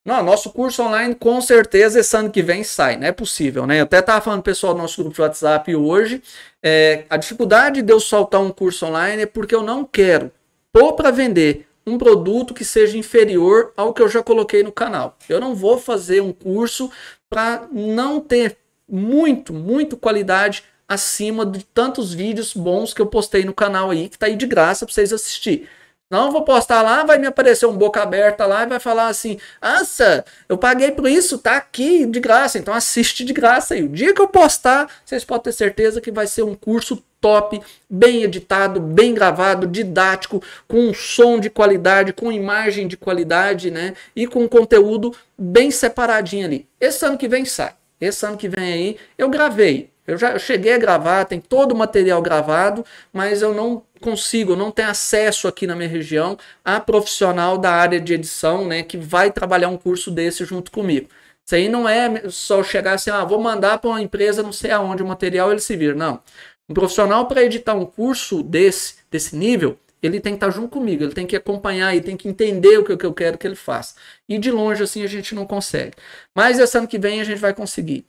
Não, nosso curso online com certeza esse ano que vem sai, não né? é possível, né? Eu até estava falando pessoal do nosso grupo de WhatsApp hoje, é, a dificuldade de eu soltar um curso online é porque eu não quero pôr para vender, um produto que seja inferior ao que eu já coloquei no canal. Eu não vou fazer um curso para não ter muito, muito qualidade acima de tantos vídeos bons que eu postei no canal aí, que está aí de graça para vocês assistir. Não, vou postar lá, vai me aparecer um boca aberta lá e vai falar assim: Nossa, eu paguei por isso, tá aqui de graça, então assiste de graça aí. O dia que eu postar, vocês podem ter certeza que vai ser um curso top, bem editado, bem gravado, didático, com um som de qualidade, com imagem de qualidade, né? E com conteúdo bem separadinho ali. Esse ano que vem sai. Esse ano que vem aí, eu gravei. Eu já eu cheguei a gravar, tem todo o material gravado, mas eu não consigo, não tenho acesso aqui na minha região a profissional da área de edição, né, que vai trabalhar um curso desse junto comigo. Isso aí não é só chegar assim, ah, vou mandar para uma empresa não sei aonde o material ele se vira. Não. Um profissional para editar um curso desse, desse nível, ele tem que estar tá junto comigo, ele tem que acompanhar e tem que entender o que eu quero que ele faça. E de longe assim a gente não consegue. Mas esse ano que vem a gente vai conseguir.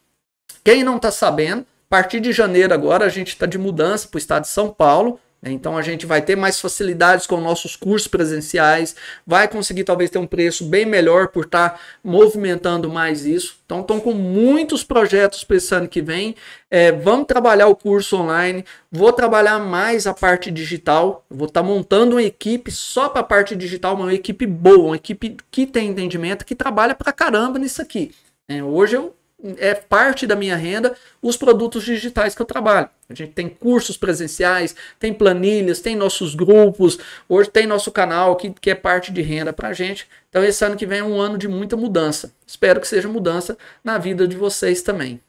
Quem não está sabendo, a partir de janeiro agora a gente está de mudança para o estado de São Paulo. Né? Então a gente vai ter mais facilidades com nossos cursos presenciais, vai conseguir talvez ter um preço bem melhor por estar tá movimentando mais isso. Então estão com muitos projetos para esse ano que vem. É, vamos trabalhar o curso online, vou trabalhar mais a parte digital, vou estar tá montando uma equipe só para a parte digital, uma equipe boa, uma equipe que tem entendimento, que trabalha para caramba nisso aqui. É, hoje eu é parte da minha renda os produtos digitais que eu trabalho. A gente tem cursos presenciais, tem planilhas, tem nossos grupos, hoje tem nosso canal que, que é parte de renda para a gente. Então esse ano que vem é um ano de muita mudança. Espero que seja mudança na vida de vocês também.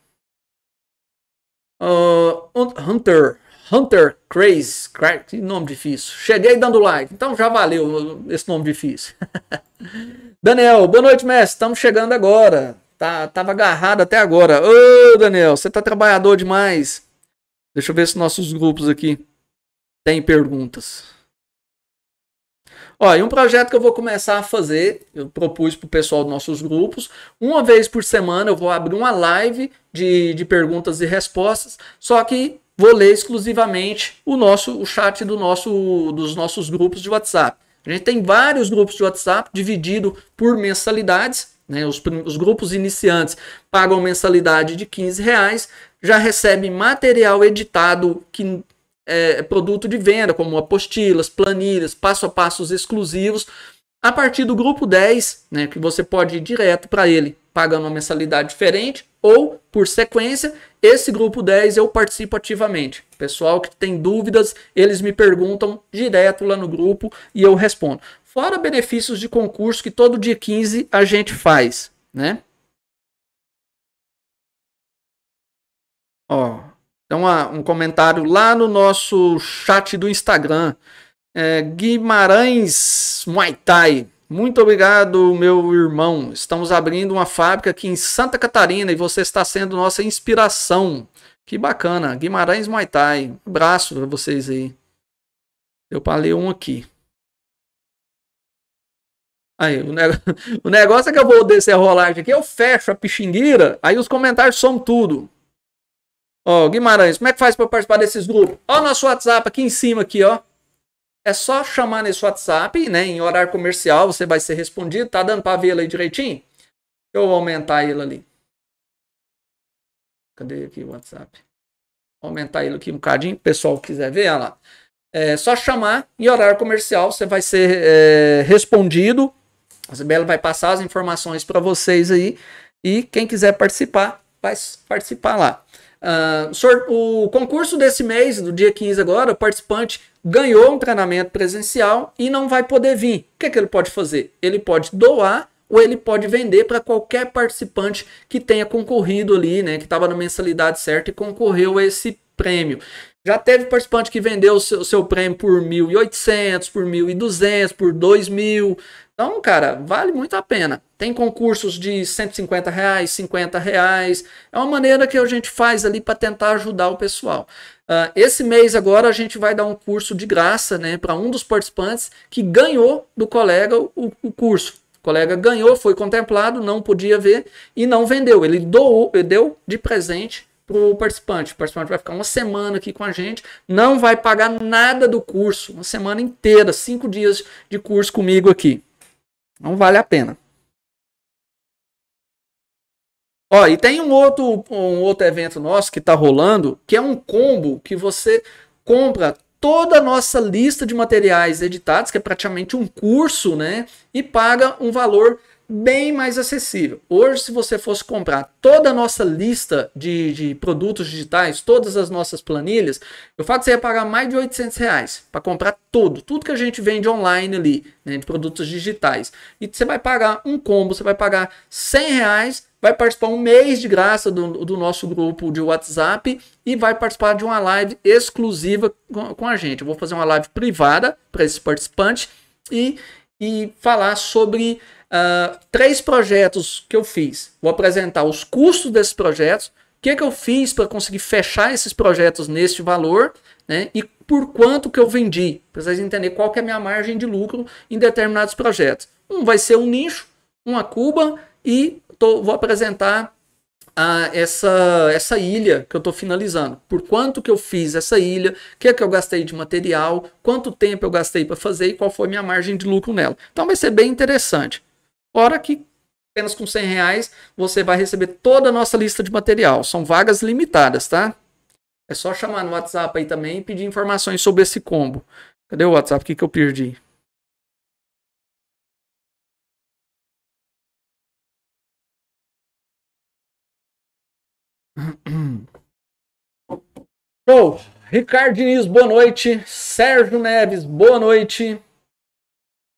Uh, Hunter, Hunter Craze, que nome difícil. Cheguei dando like, então já valeu esse nome difícil. Daniel, boa noite, mestre. Estamos chegando agora. Tá, tava agarrado até agora. Ô, Daniel, você tá trabalhador demais. Deixa eu ver se nossos grupos aqui têm perguntas. Ó, e um projeto que eu vou começar a fazer, eu propus pro pessoal dos nossos grupos, uma vez por semana eu vou abrir uma live de, de perguntas e respostas, só que vou ler exclusivamente o nosso o chat do nosso, dos nossos grupos de WhatsApp. A gente tem vários grupos de WhatsApp dividido por mensalidades né? Os, os grupos iniciantes pagam mensalidade de 15 reais, já recebem material editado que é, é produto de venda, como apostilas, planilhas, passo a passos exclusivos. A partir do grupo 10, né, que você pode ir direto para ele, pagando uma mensalidade diferente, ou por sequência, esse grupo 10 eu participo ativamente. Pessoal que tem dúvidas, eles me perguntam direto lá no grupo e eu respondo. Fora benefícios de concurso que todo dia 15 a gente faz, né? Ó, então ah, um comentário lá no nosso chat do Instagram. É, Guimarães Muay Thai. Muito obrigado, meu irmão. Estamos abrindo uma fábrica aqui em Santa Catarina e você está sendo nossa inspiração. Que bacana. Guimarães Muay Thai. Um abraço para vocês aí. Eu falei um aqui. Aí, o, neg... o negócio é que eu vou descer a rolagem aqui, eu fecho a pixingueira, aí os comentários são tudo. Ó, Guimarães, como é que faz para participar desses grupos? Ó, nosso WhatsApp aqui em cima, aqui, ó. É só chamar nesse WhatsApp, né? Em horário comercial, você vai ser respondido. Tá dando para ver ele aí direitinho? Eu vou aumentar ele ali. Cadê aqui o WhatsApp? Vou aumentar ele aqui um bocadinho, o pessoal quiser ver, olha lá. É só chamar em horário comercial, você vai ser é, respondido a Isabela vai passar as informações para vocês aí. E quem quiser participar, vai participar lá. Uh, o concurso desse mês, do dia 15 agora, o participante ganhou um treinamento presencial e não vai poder vir. O que, é que ele pode fazer? Ele pode doar ou ele pode vender para qualquer participante que tenha concorrido ali, né, que estava na mensalidade certa e concorreu a esse prêmio. Já teve participante que vendeu o seu, seu prêmio por 1.800, por 1.200, por 2.000. Então, cara, vale muito a pena. Tem concursos de 150 reais, 50 reais. É uma maneira que a gente faz ali para tentar ajudar o pessoal. Uh, esse mês agora a gente vai dar um curso de graça né, para um dos participantes que ganhou do colega o, o curso. O colega ganhou, foi contemplado, não podia ver e não vendeu. Ele doou, ele deu de presente para o participante. O participante vai ficar uma semana aqui com a gente, não vai pagar nada do curso, uma semana inteira, cinco dias de curso comigo aqui. Não vale a pena. Ó, e tem um outro, um outro evento nosso que está rolando, que é um combo que você compra toda a nossa lista de materiais editados, que é praticamente um curso, né? E paga um valor bem mais acessível. Hoje, se você fosse comprar toda a nossa lista de, de produtos digitais, todas as nossas planilhas, eu fato você ia pagar mais de 800 reais para comprar tudo, tudo que a gente vende online ali, né, de produtos digitais. E você vai pagar um combo, você vai pagar 100 reais, vai participar um mês de graça do, do nosso grupo de WhatsApp e vai participar de uma live exclusiva com, com a gente. Eu vou fazer uma live privada para esse participante e, e falar sobre uh, três projetos que eu fiz. Vou apresentar os custos desses projetos, o que, é que eu fiz para conseguir fechar esses projetos neste valor, né? E por quanto que eu vendi. Para vocês entenderem qual que é a minha margem de lucro em determinados projetos. Um vai ser um nicho, uma Cuba e tô, vou apresentar ah, essa, essa ilha que eu estou finalizando. Por quanto que eu fiz essa ilha, o que é que eu gastei de material, quanto tempo eu gastei para fazer e qual foi minha margem de lucro nela. Então vai ser bem interessante. Fora que apenas com 100 reais você vai receber toda a nossa lista de material. São vagas limitadas, tá? É só chamar no WhatsApp aí também e pedir informações sobre esse combo. Cadê o WhatsApp? O que, que eu perdi? Show! Ricardo Diniz, boa noite. Sérgio Neves, boa noite.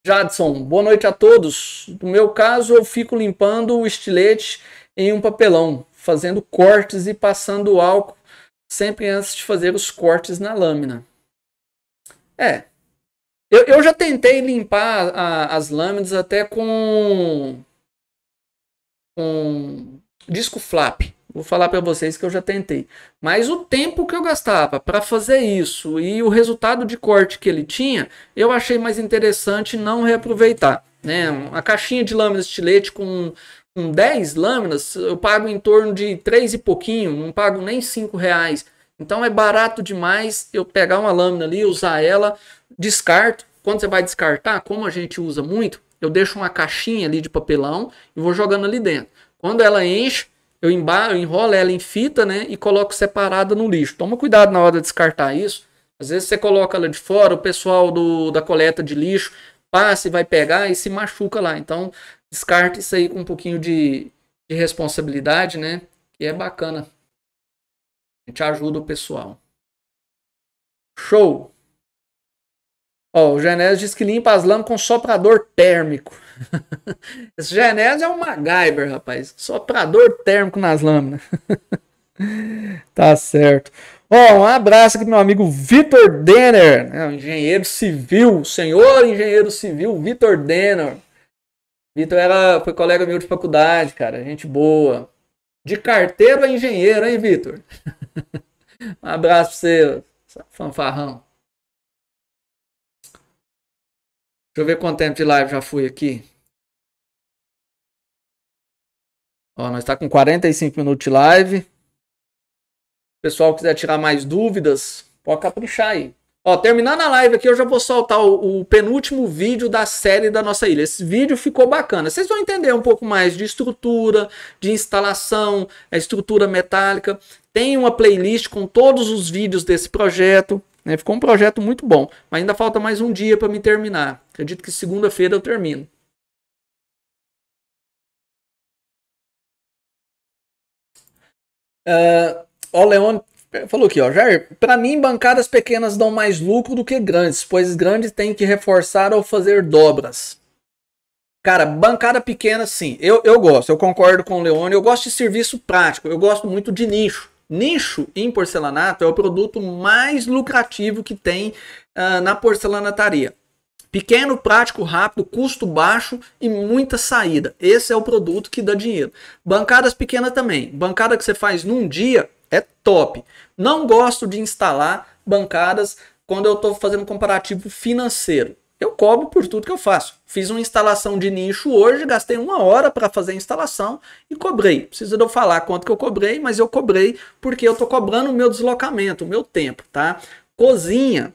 Jadson, boa noite a todos. No meu caso, eu fico limpando o estilete em um papelão, fazendo cortes e passando álcool sempre antes de fazer os cortes na lâmina. É. Eu, eu já tentei limpar a, as lâminas até com, com disco flap. Vou falar para vocês que eu já tentei. Mas o tempo que eu gastava para fazer isso e o resultado de corte que ele tinha, eu achei mais interessante não reaproveitar. Né? A caixinha de lâminas estilete com, com 10 lâminas, eu pago em torno de 3 e pouquinho, não pago nem 5 reais. Então é barato demais eu pegar uma lâmina ali, usar ela, descarto. Quando você vai descartar, como a gente usa muito, eu deixo uma caixinha ali de papelão e vou jogando ali dentro. Quando ela enche, eu emba, eu enrolo ela em fita, né? E coloco separada no lixo. Toma cuidado na hora de descartar isso. Às vezes você coloca ela de fora, o pessoal do, da coleta de lixo passa e vai pegar e se machuca lá. Então, descarte isso aí com um pouquinho de, de responsabilidade, né? Que é bacana. A gente ajuda o pessoal. Show! Ó, o Genésio diz que limpa as lâmpadas com soprador térmico. Esse Genésio é um MacGyver, rapaz. Soprador térmico nas lâminas. tá certo. Ó, um abraço aqui pro meu amigo Vitor Denner, né, um engenheiro civil, senhor engenheiro civil Vitor Denner. Vitor era, foi colega meu de faculdade, cara, gente boa. De carteiro a engenheiro, hein, Vitor? um abraço pra você, fanfarrão. Deixa eu ver quanto tempo de live já fui aqui. Ó, nós está com 45 minutos de live. Se o pessoal quiser tirar mais dúvidas, pode caprichar aí. Ó, terminando a live aqui, eu já vou soltar o, o, penúltimo vídeo da série da nossa ilha. Esse vídeo ficou bacana. Vocês vão entender um pouco mais de estrutura, de instalação, a estrutura metálica. Tem uma playlist com todos os vídeos desse projeto. Né? Ficou um projeto muito bom, mas ainda falta mais um dia para me terminar. Acredito que segunda-feira eu termino. Uh, ah, o Leone falou aqui, ó, Jair, para mim bancadas pequenas dão mais lucro do que grandes, pois grandes têm que reforçar ou fazer dobras. Cara, bancada pequena sim, eu, eu gosto, eu concordo com o Leone, eu gosto de serviço prático, eu gosto muito de nicho nicho em porcelanato é o produto mais lucrativo que tem uh, na porcelanataria. Pequeno, prático, rápido, custo baixo e muita saída. Esse é o produto que dá dinheiro. Bancadas pequenas também. Bancada que você faz num dia é top. Não gosto de instalar bancadas quando eu estou fazendo comparativo financeiro. Eu cobro por tudo que eu faço. Fiz uma instalação de nicho hoje, gastei uma hora para fazer a instalação e cobrei. Precisa de eu falar quanto que eu cobrei, mas eu cobrei porque eu estou cobrando o meu deslocamento, o meu tempo, tá? Cozinha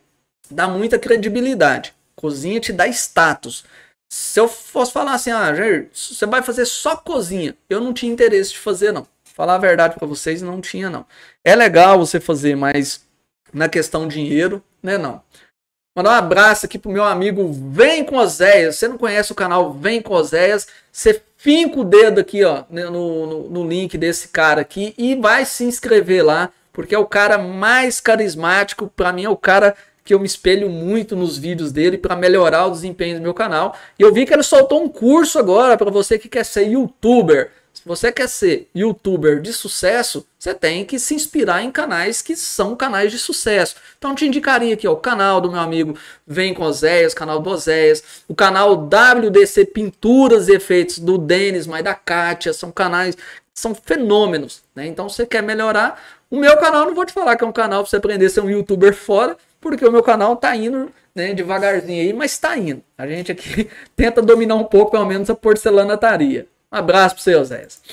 dá muita credibilidade. Cozinha te dá status. Se eu fosse falar assim, ah, Jair, você vai fazer só cozinha, eu não tinha interesse de fazer, não. Falar a verdade para vocês, não tinha, não. É legal você fazer, mas na questão dinheiro, né, não. Mandar um abraço aqui pro meu amigo Vem com Oséias. Você não conhece o canal Vem com Oséias? Você finca o dedo aqui, ó, né, no, no, no link desse cara aqui e vai se inscrever lá, porque é o cara mais carismático. Para mim, é o cara que eu me espelho muito nos vídeos dele para melhorar o desempenho do meu canal. E eu vi que ele soltou um curso agora para você que quer ser youtuber você quer ser youtuber de sucesso, você tem que se inspirar em canais que são canais de sucesso. Então eu te indicaria aqui ó, o canal do meu amigo Vem com Oséias, o canal do Oséias, o canal WDC Pinturas e Efeitos do Denis, mas da Kátia, são canais são fenômenos, né? Então você quer melhorar o meu canal, não vou te falar que é um canal para você aprender a ser um youtuber fora, porque o meu canal tá indo né, devagarzinho aí, mas tá indo. A gente aqui tenta dominar um pouco, pelo menos, a porcelanataria. Um abraço para você, Oséias.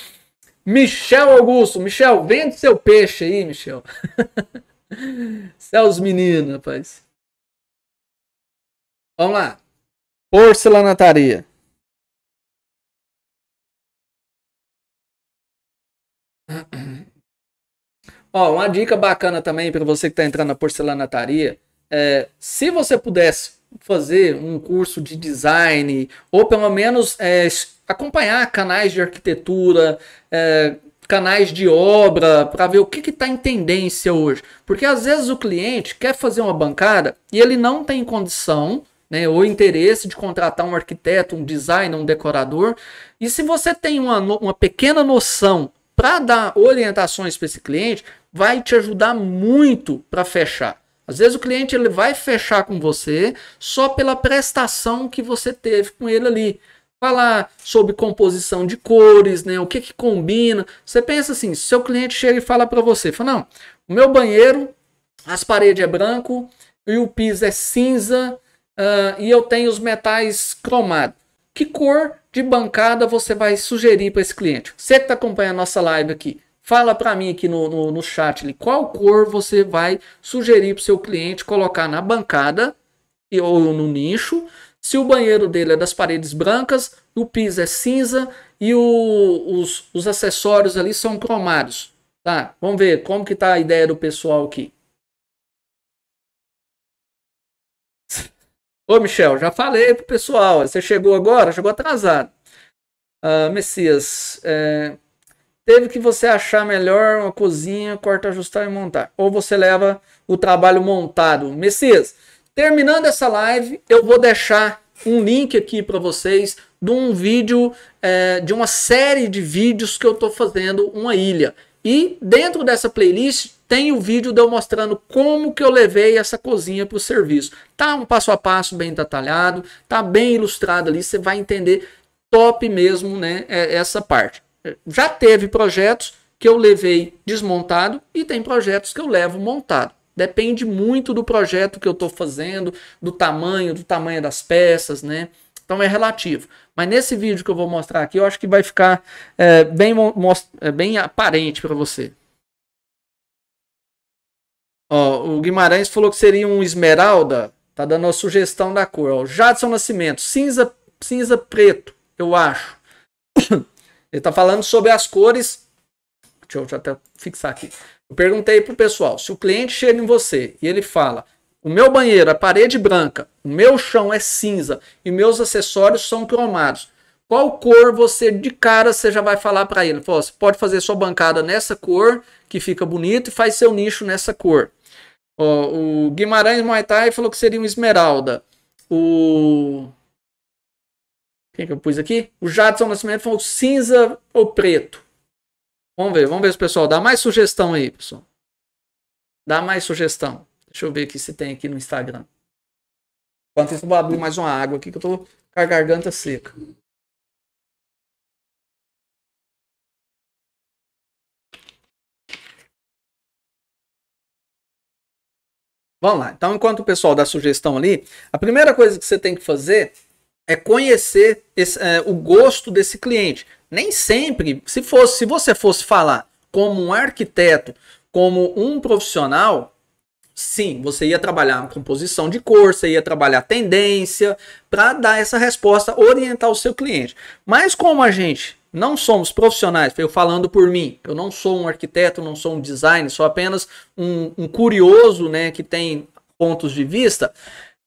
Michel Augusto. Michel, vende seu peixe aí, Michel. Céus menino, rapaz. Vamos lá. Porcelanataria. Ó, uma dica bacana também para você que está entrando na porcelanataria. É, se você pudesse fazer um curso de design, ou pelo menos é, acompanhar canais de arquitetura, é, canais de obra, para ver o que está em tendência hoje. Porque às vezes o cliente quer fazer uma bancada e ele não tem condição né, ou interesse de contratar um arquiteto, um designer, um decorador. E se você tem uma, uma pequena noção para dar orientações para esse cliente, vai te ajudar muito para fechar. Às vezes o cliente ele vai fechar com você só pela prestação que você teve com ele ali. Falar sobre composição de cores, né? O que que combina? Você pensa assim, seu cliente chega e fala para você, fala: "Não, o meu banheiro, as paredes é branco e o piso é cinza, uh, e eu tenho os metais cromados. Que cor de bancada você vai sugerir para esse cliente? Você que está acompanhando a nossa live aqui, Fala para mim aqui no, no, no chat qual cor você vai sugerir para o seu cliente colocar na bancada ou no nicho. Se o banheiro dele é das paredes brancas, o piso é cinza e o, os, os acessórios ali são cromados. Tá, vamos ver como que tá a ideia do pessoal aqui. Ô Michel, já falei pro pessoal, você chegou agora, chegou atrasado. Uh, Messias, é teve que você achar melhor uma cozinha, corta, ajustar e montar. Ou você leva o trabalho montado. Messias, terminando essa live, eu vou deixar um link aqui para vocês de um vídeo, é, de uma série de vídeos que eu estou fazendo uma ilha. E dentro dessa playlist tem o vídeo de eu mostrando como que eu levei essa cozinha para o serviço. Tá um passo a passo bem detalhado, tá bem ilustrado ali, você vai entender top mesmo né, é, essa parte já teve projetos que eu levei desmontado e tem projetos que eu levo montado. Depende muito do projeto que eu estou fazendo, do tamanho, do tamanho das peças, né? Então é relativo. Mas nesse vídeo que eu vou mostrar aqui, eu acho que vai ficar é, bem, é, bem aparente para você. Ó, o Guimarães falou que seria um esmeralda. Tá dando a sugestão da cor. Ó. Jadson Nascimento, cinza, cinza preto, eu acho. Ele está falando sobre as cores. Deixa eu, deixa eu até fixar aqui. Eu perguntei para o pessoal: se o cliente chega em você e ele fala, o meu banheiro é parede branca, o meu chão é cinza e meus acessórios são cromados. Qual cor você de cara você já vai falar para ele? Fala, você pode fazer sua bancada nessa cor, que fica bonito, e faz seu nicho nessa cor. Ó, o Guimarães Muay Thai falou que seria um esmeralda. O quem que eu pus aqui? O Jadson Nascimento falou cinza ou preto. Vamos ver, vamos ver se pessoal dá mais sugestão aí, pessoal. Dá mais sugestão. Deixa eu ver aqui se tem aqui no Instagram. Enquanto isso, eu vou abrir mais uma água aqui que eu tô com a garganta seca. Vamos lá. Então, enquanto o pessoal dá sugestão ali, a primeira coisa que você tem que fazer é conhecer esse, é, o gosto desse cliente. Nem sempre, se fosse, se você fosse falar como um arquiteto, como um profissional, sim, você ia trabalhar composição de cor, você ia trabalhar tendência para dar essa resposta, orientar o seu cliente. Mas como a gente não somos profissionais, eu falando por mim, eu não sou um arquiteto, não sou um designer, sou apenas um, um curioso, né, que tem pontos de vista.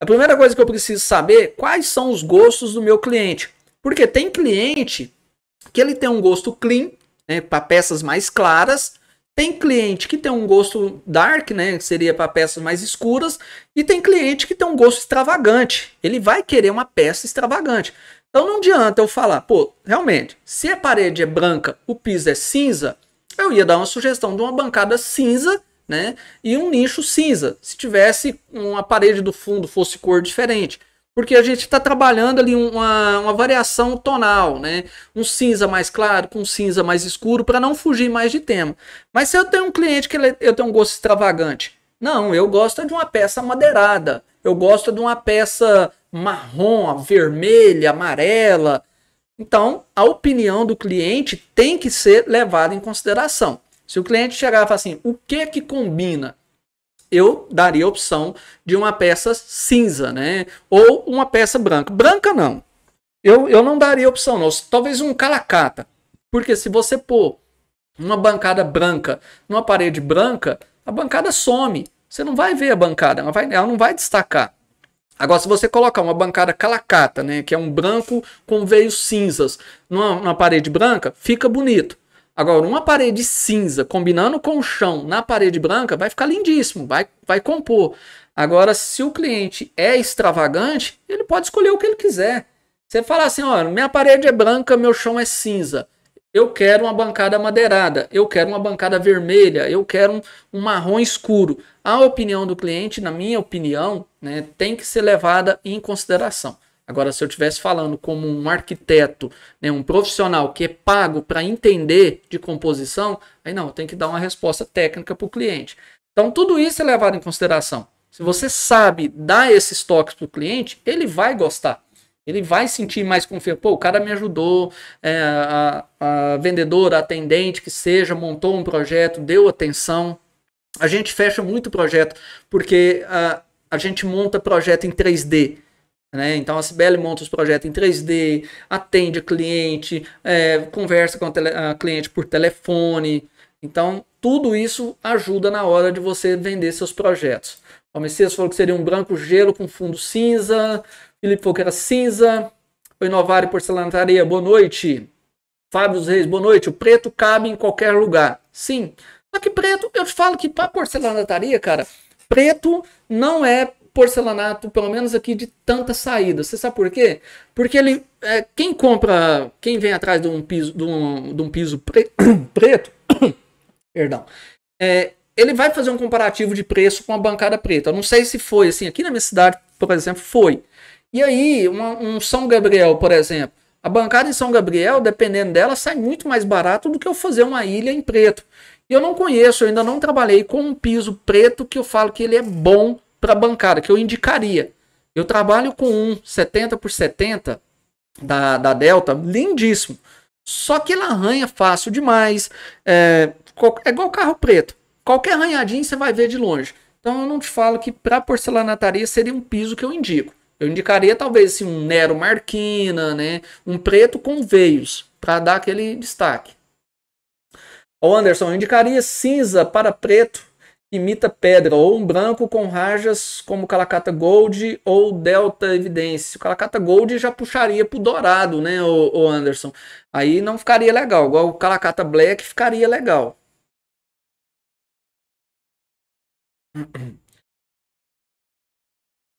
A primeira coisa que eu preciso saber quais são os gostos do meu cliente. Porque tem cliente que ele tem um gosto clean, né, para peças mais claras, tem cliente que tem um gosto dark, né, que seria para peças mais escuras, e tem cliente que tem um gosto extravagante. Ele vai querer uma peça extravagante. Então não adianta eu falar, pô, realmente, se a parede é branca, o piso é cinza, eu ia dar uma sugestão de uma bancada cinza né? E um nicho cinza. Se tivesse uma parede do fundo fosse cor diferente, porque a gente está trabalhando ali uma, uma variação tonal, né? Um cinza mais claro com um cinza mais escuro para não fugir mais de tema. Mas se eu tenho um cliente que ele, eu tenho um gosto extravagante, não, eu gosto de uma peça madeirada. Eu gosto de uma peça marrom, vermelha, amarela. Então, a opinião do cliente tem que ser levada em consideração. Se o cliente chegar e falar assim, o que que combina? Eu daria a opção de uma peça cinza, né? Ou uma peça branca. Branca não. Eu, eu não daria opção, não. Talvez um calacata. Porque se você pôr uma bancada branca numa parede branca, a bancada some. Você não vai ver a bancada, ela, vai, ela não vai destacar. Agora, se você colocar uma bancada calacata, né, que é um branco com veios cinzas, numa, numa parede branca, fica bonito. Agora, uma parede cinza combinando com o chão na parede branca vai ficar lindíssimo, vai, vai compor. Agora, se o cliente é extravagante, ele pode escolher o que ele quiser. Você fala assim: olha, minha parede é branca, meu chão é cinza. Eu quero uma bancada madeirada, eu quero uma bancada vermelha, eu quero um, um marrom escuro. A opinião do cliente, na minha opinião, né, tem que ser levada em consideração. Agora, se eu estivesse falando como um arquiteto, né, um profissional que é pago para entender de composição, aí não, tem que dar uma resposta técnica para o cliente. Então, tudo isso é levado em consideração. Se você sabe dar esses toques para o cliente, ele vai gostar. Ele vai sentir mais confiança. Pô, o cara me ajudou, é, a, a vendedora, a atendente que seja, montou um projeto, deu atenção. A gente fecha muito projeto, porque a, ah, a gente monta projeto em 3D. Né? Então a Cibele monta os projetos em 3D, atende a cliente, é, conversa com a, tele, a, cliente por telefone. Então tudo isso ajuda na hora de você vender seus projetos. O Messias falou que seria um branco gelo com fundo cinza. Felipe falou que era cinza. O Inovare porcelanataria boa noite. Fábio Reis, boa noite. O preto cabe em qualquer lugar. Sim. Só que preto, eu te falo que para porcelanataria cara, preto não é porcelanato, pelo menos aqui, de tanta saída. Você sabe por quê? Porque ele, é, quem compra, quem vem atrás de um piso, de um, de um piso pre preto, perdão, é, ele vai fazer um comparativo de preço com a bancada preta. Eu não sei se foi assim, aqui na minha cidade, por exemplo, foi. E aí, uma, um São Gabriel, por exemplo, a bancada em São Gabriel, dependendo dela, sai muito mais barato do que eu fazer uma ilha em preto. eu não conheço, eu ainda não trabalhei com um piso preto que eu falo que ele é bom para bancada que eu indicaria. Eu trabalho com um 70 por 70 da, da Delta, lindíssimo. Só que ele arranha fácil demais. É, é igual carro preto. Qualquer arranhadinho você vai ver de longe. Então eu não te falo que para porcelanataria seria um piso que eu indico. Eu indicaria talvez assim, um Nero Marquina, né? um preto com veios, para dar aquele destaque. O Anderson, eu indicaria cinza para preto imita pedra, ou um branco com rajas como Calacata Gold ou Delta Evidência. O Calacata Gold já puxaria pro dourado, né, o, Anderson? Aí não ficaria legal, igual o Calacata Black ficaria legal.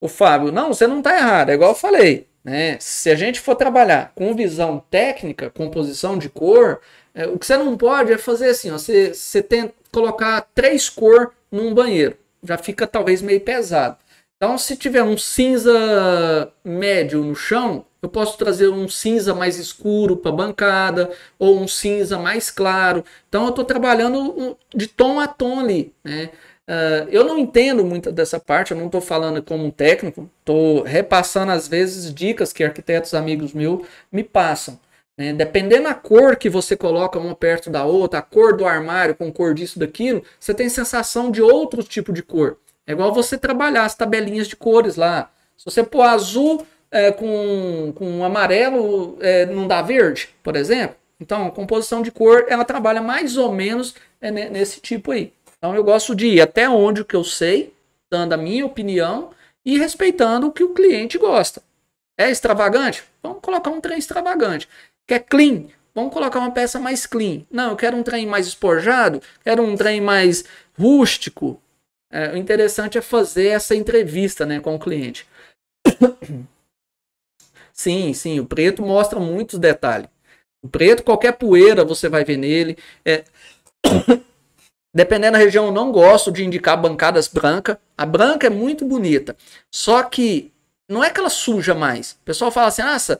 O Fábio, não, você não está errado, é igual eu falei. Né? Se a gente for trabalhar com visão técnica, composição de cor, é, o que você não pode é fazer assim, ó, você, você tem colocar três cor num banheiro. Já fica talvez meio pesado. Então, se tiver um cinza médio no chão, eu posso trazer um cinza mais escuro para a bancada ou um cinza mais claro. Então, eu estou trabalhando de tom a tom ali. Né? Uh, eu não entendo muito dessa parte, eu não estou falando como um técnico, estou repassando às vezes dicas que arquitetos amigos meus me passam. Né? Dependendo da cor que você coloca uma perto da outra, a cor do armário com cor disso, daquilo, você tem sensação de outro tipo de cor. É igual você trabalhar as tabelinhas de cores lá. Se você pôr azul é, com, com amarelo, é, não dá verde, por exemplo. Então, a composição de cor, ela trabalha mais ou menos é, nesse tipo aí. Então, eu gosto de ir até onde o que eu sei, dando a minha opinião e respeitando o que o cliente gosta. É extravagante? Vamos colocar um trem extravagante. Quer é clean? Vamos colocar uma peça mais clean. Não, eu quero um trem mais esporjado. quero um trem mais rústico. É, o interessante é fazer essa entrevista né, com o cliente. sim, sim, o preto mostra muitos detalhes. O preto, qualquer poeira você vai ver nele. É... Dependendo da região, eu não gosto de indicar bancadas brancas. A branca é muito bonita. Só que não é que ela suja mais. O pessoal fala assim, nossa,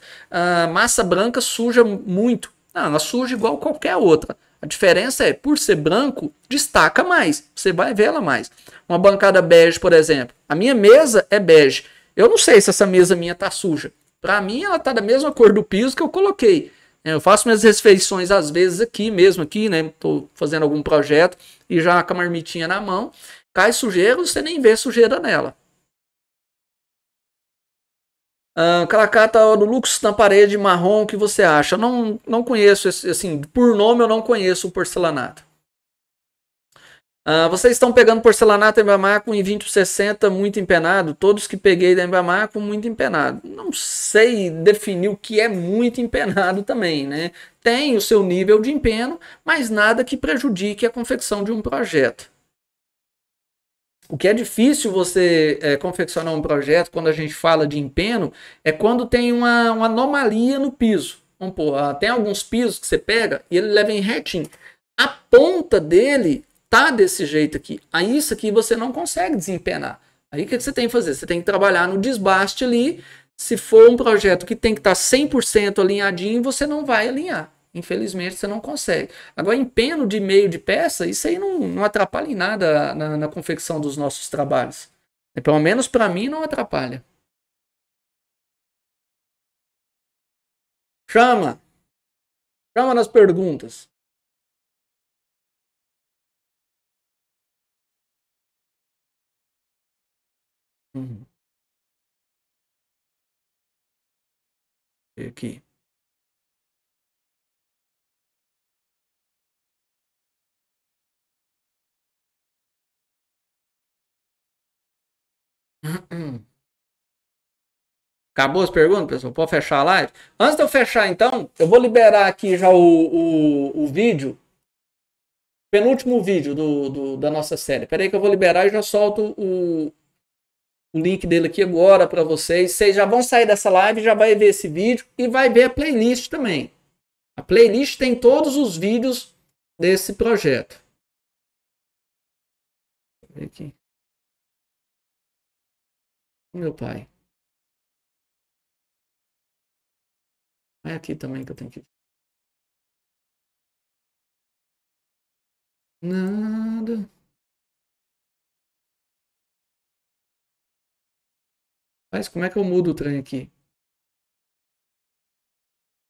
massa branca suja muito. Não, ela suja igual qualquer outra. A diferença é, por ser branco, destaca mais. Você vai vê-la mais. Uma bancada bege, por exemplo. A minha mesa é bege. Eu não sei se essa mesa minha tá suja. Para mim, ela tá da mesma cor do piso que eu coloquei. Eu faço minhas refeições às vezes aqui mesmo, aqui, né? Tô fazendo algum projeto e já com a marmitinha na mão. Cai sujeira, você nem vê sujeira nela. Ah, uh, Calacata do Lux na parede marrom, o que você acha? Não, não conheço, esse, assim, por nome eu não conheço o porcelanato. Uh, vocês estão pegando porcelanato Embamaco em 2060 muito empenado? Todos que peguei da Embamaco muito empenado. Não sei definir o que é muito empenado também, né? Tem o seu nível de empeno, mas nada que prejudique a confecção de um projeto. O que é difícil você é, confeccionar um projeto quando a gente fala de empeno é quando tem uma, uma anomalia no piso. Vamos pôr, ah, tem alguns pisos que você pega e ele leva em retinho. A ponta dele tá desse jeito aqui. Aí isso aqui você não consegue desempenar. Aí o que, você tem que fazer? Você tem que trabalhar no desbaste ali. Se for um projeto que tem que estar tá 100% alinhadinho, você não vai alinhar. Infelizmente você não consegue. Agora, empenho de meio de peça, isso aí não, não atrapalha em nada na, na confecção dos nossos trabalhos. É, pelo menos para mim não atrapalha. Chama! Chama nas perguntas. Uhum. Aqui. Acabou as perguntas, pessoal? Pode fechar a live? Antes de eu fechar, então, eu vou liberar aqui já o, o, o vídeo. Penúltimo vídeo do, do, da nossa série. Peraí que eu vou liberar e já solto o, o link dele aqui agora para vocês. Vocês já vão sair dessa live, já vai ver esse vídeo e vai ver a playlist também. A playlist tem todos os vídeos desse projeto. Aqui. Meu pai. É aqui também que eu tenho que. Nada. Mas como é que eu mudo o trem aqui?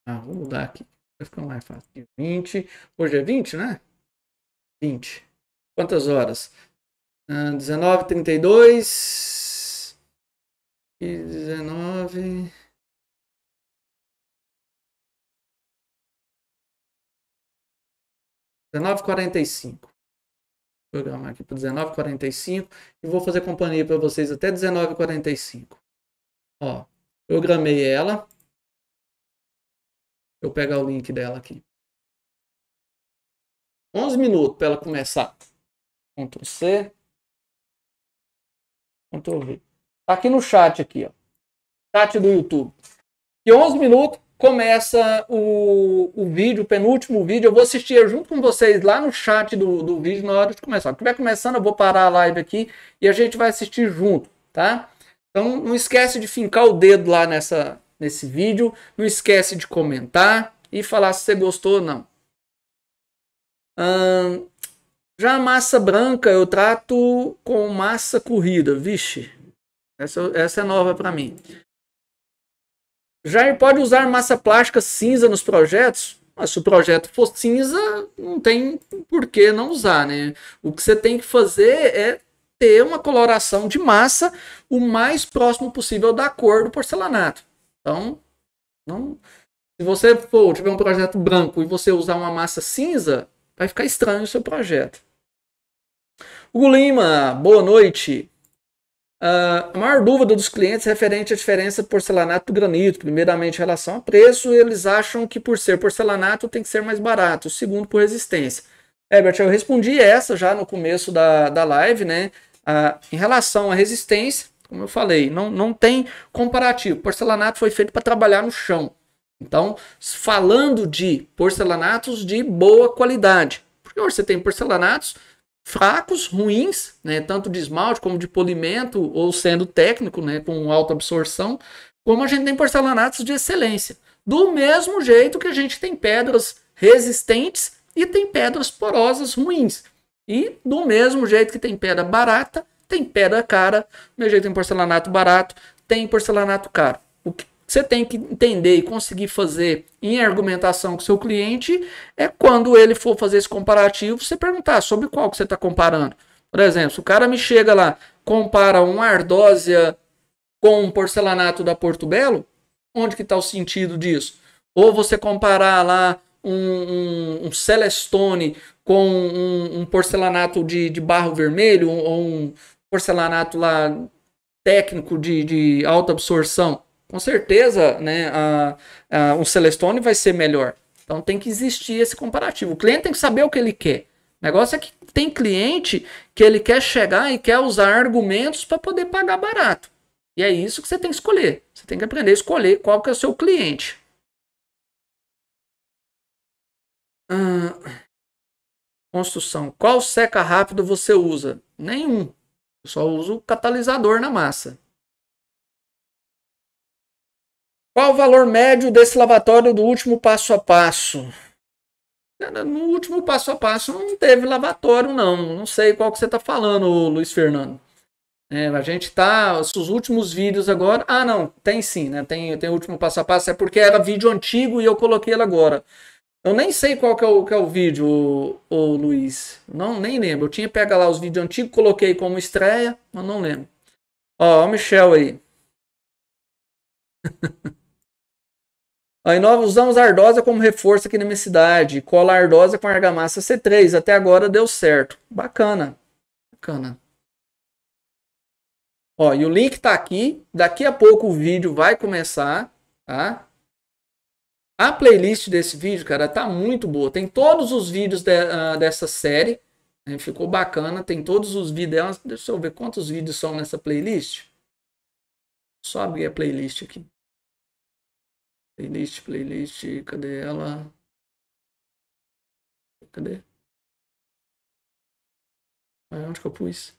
Ah, vou mudar aqui. Vai ficar mais fácil. 20. Hoje é 20, né? 20. Quantas horas? Ah, 19, 32. E 19. 19h45. Vou programar aqui para 19h45 e vou fazer companhia para vocês até 19h45. Ó, programei ela. Eu pegar o link dela aqui. 11 minutos para ela começar. Ctrl C. Ctrl V. Tá aqui no chat aqui, ó. Chat do YouTube. E 11 minutos começa o, o vídeo, o penúltimo vídeo. Eu vou assistir junto com vocês lá no chat do, do vídeo na hora de começar. Se estiver começando, eu vou parar a live aqui e a gente vai assistir junto, tá? Então não esquece de fincar o dedo lá nessa, nesse vídeo. Não esquece de comentar e falar se você gostou ou não. Hum, já a massa branca eu trato com massa corrida. Vixe, essa, essa é nova para mim. Jair pode usar massa plástica cinza nos projetos? Mas se o projeto for cinza, não tem por que não usar, né? O que você tem que fazer é ter uma coloração de massa o mais próximo possível da cor do porcelanato. Então, não... se você for tiver um projeto branco e você usar uma massa cinza, vai ficar estranho o seu projeto. O Lima, boa noite. Uh, a maior dúvida dos clientes é referente à diferença de porcelanato do granito. Primeiramente, em relação a preço, eles acham que por ser porcelanato tem que ser mais barato. Segundo, por resistência. Herbert, eu respondi essa já no começo da, da live, né? Uh, em relação à resistência, como eu falei, não, não tem comparativo. Porcelanato foi feito para trabalhar no chão. Então, falando de porcelanatos de boa qualidade. Porque você tem porcelanatos fracos, ruins, né, tanto de esmalte como de polimento, ou sendo técnico, né, com alta absorção, como a gente tem porcelanatos de excelência. Do mesmo jeito que a gente tem pedras resistentes e tem pedras porosas ruins. E do mesmo jeito que tem pedra barata, tem pedra cara, do mesmo jeito tem porcelanato barato, tem porcelanato caro você tem que entender e conseguir fazer em argumentação com seu cliente é quando ele for fazer esse comparativo, você perguntar ah, sobre qual que você está comparando. Por exemplo, se o cara me chega lá, compara um ardósia com um porcelanato da Porto Belo, onde que está o sentido disso? Ou você comparar lá um, um, um Celestone com um, um porcelanato de, de, barro vermelho ou um porcelanato lá técnico de, de alta absorção com certeza né, a, a, o Celestone vai ser melhor. Então tem que existir esse comparativo. O cliente tem que saber o que ele quer. O negócio é que tem cliente que ele quer chegar e quer usar argumentos para poder pagar barato. E é isso que você tem que escolher. Você tem que aprender a escolher qual que é o seu cliente. Ah, construção. Qual seca rápido você usa? Nenhum. Eu só uso catalisador na massa. Qual o valor médio desse lavatório do último passo a passo? No último passo a passo não teve lavatório, não. Não sei qual que você está falando, Luiz Fernando. É, a gente tá. Os últimos vídeos agora. Ah, não, tem sim, né? Tem, tem o último passo a passo. É porque era vídeo antigo e eu coloquei ele agora. Eu nem sei qual que é o, que é o vídeo, o, o Luiz. Não, nem lembro. Eu tinha pego lá os vídeos antigos, coloquei como estreia, mas não lembro. Ó, o Michel aí. Aí nós usamos a como reforço aqui na minha cidade. Cola a com argamassa C3. Até agora deu certo. Bacana. Bacana. Ó, e o link tá aqui. Daqui a pouco o vídeo vai começar, tá? A playlist desse vídeo, cara, tá muito boa. Tem todos os vídeos de, uh, dessa série. Né? Ficou bacana. Tem todos os vídeos dela. Deixa eu ver quantos vídeos são nessa playlist. Só abrir a playlist aqui. Playlist, playlist, cadê ela? Cadê? Ah, onde que eu pus?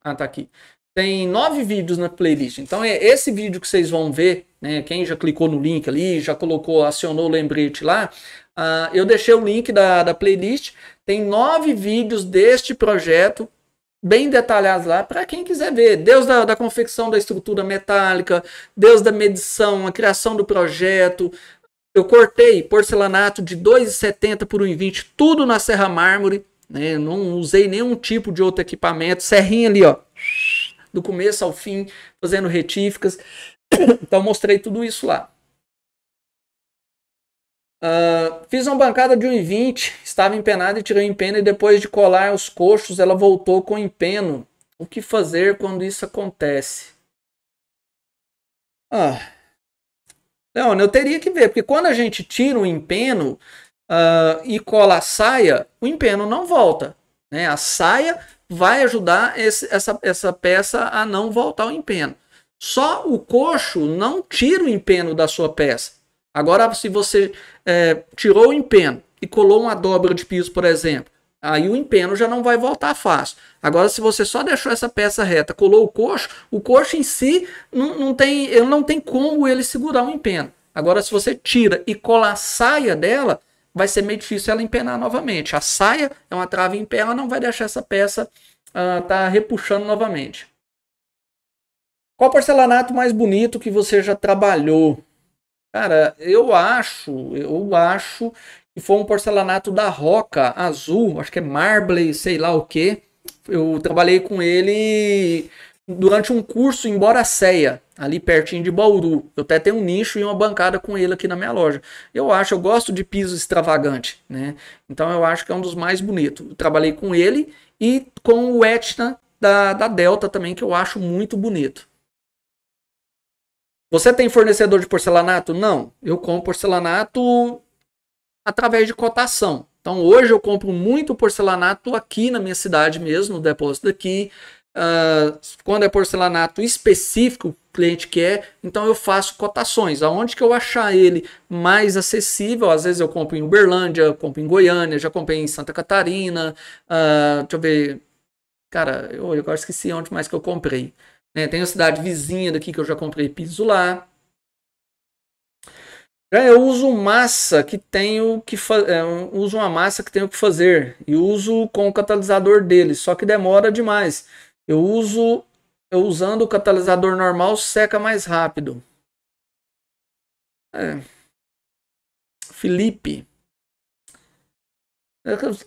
Ah, tá aqui. Tem nove vídeos na playlist. Então é esse vídeo que vocês vão ver, né? Quem já clicou no link ali, já colocou, acionou o lembrete lá. Uh, eu deixei o link da, da playlist. Tem nove vídeos deste projeto bem detalhadas lá para quem quiser ver. Deus da, da, confecção da estrutura metálica, Deus da medição, a criação do projeto. Eu cortei porcelanato de 2,70 por 1,20, tudo na serra mármore. Né? Não usei nenhum tipo de outro equipamento. Serrinha ali, ó, do começo ao fim, fazendo retíficas. Então mostrei tudo isso lá. Ah, fiz uma bancada de 1,20, estava empenada e tirei o empeno e depois de colar os coxos ela voltou com o empeno. O que fazer quando isso acontece? Ah. Não, eu teria que ver, porque quando a gente tira o empeno uh, ah, e cola a saia, o empeno não volta. Né? A saia vai ajudar esse, essa, essa peça a não voltar o empeno. Só o coxo não tira o empeno da sua peça. Agora, se você é, tirou o empeno e colou uma dobra de piso, por exemplo, aí o empeno já não vai voltar fácil. Agora, se você só deixou essa peça reta, colou o coxo, o coxo em si não, não tem, ele não tem como ele segurar o um empeno. Agora, se você tira e cola a saia dela, vai ser meio difícil ela empenar novamente. A saia é uma trava em pé, ela não vai deixar essa peça estar uh, tá repuxando novamente. Qual porcelanato mais bonito que você já trabalhou? Cara, eu acho, eu acho que foi um porcelanato da Roca azul, acho que é Marbley, sei lá o que. Eu trabalhei com ele durante um curso em Boracéia, ali pertinho de Bauru. Eu até tenho um nicho e uma bancada com ele aqui na minha loja. Eu acho, eu gosto de piso extravagante, né? Então eu acho que é um dos mais bonitos. Eu trabalhei com ele e com o Etna da, da Delta também, que eu acho muito bonito. Você tem fornecedor de porcelanato? Não. Eu compro porcelanato através de cotação. Então hoje eu compro muito porcelanato aqui na minha cidade mesmo, no depósito daqui. Uh, quando é porcelanato específico, o cliente quer, então eu faço cotações. Aonde que eu achar ele mais acessível, às vezes eu compro em Uberlândia, compro em Goiânia, já comprei em Santa Catarina. Uh, deixa eu ver. Cara, eu agora esqueci onde mais que eu comprei. Né? Tem a cidade vizinha daqui que eu já comprei piso lá. Eu uso massa que tenho que é, uso uma massa que tenho que fazer e uso com o catalisador dele, só que demora demais. Eu uso eu usando o catalisador normal seca mais rápido. É. Felipe,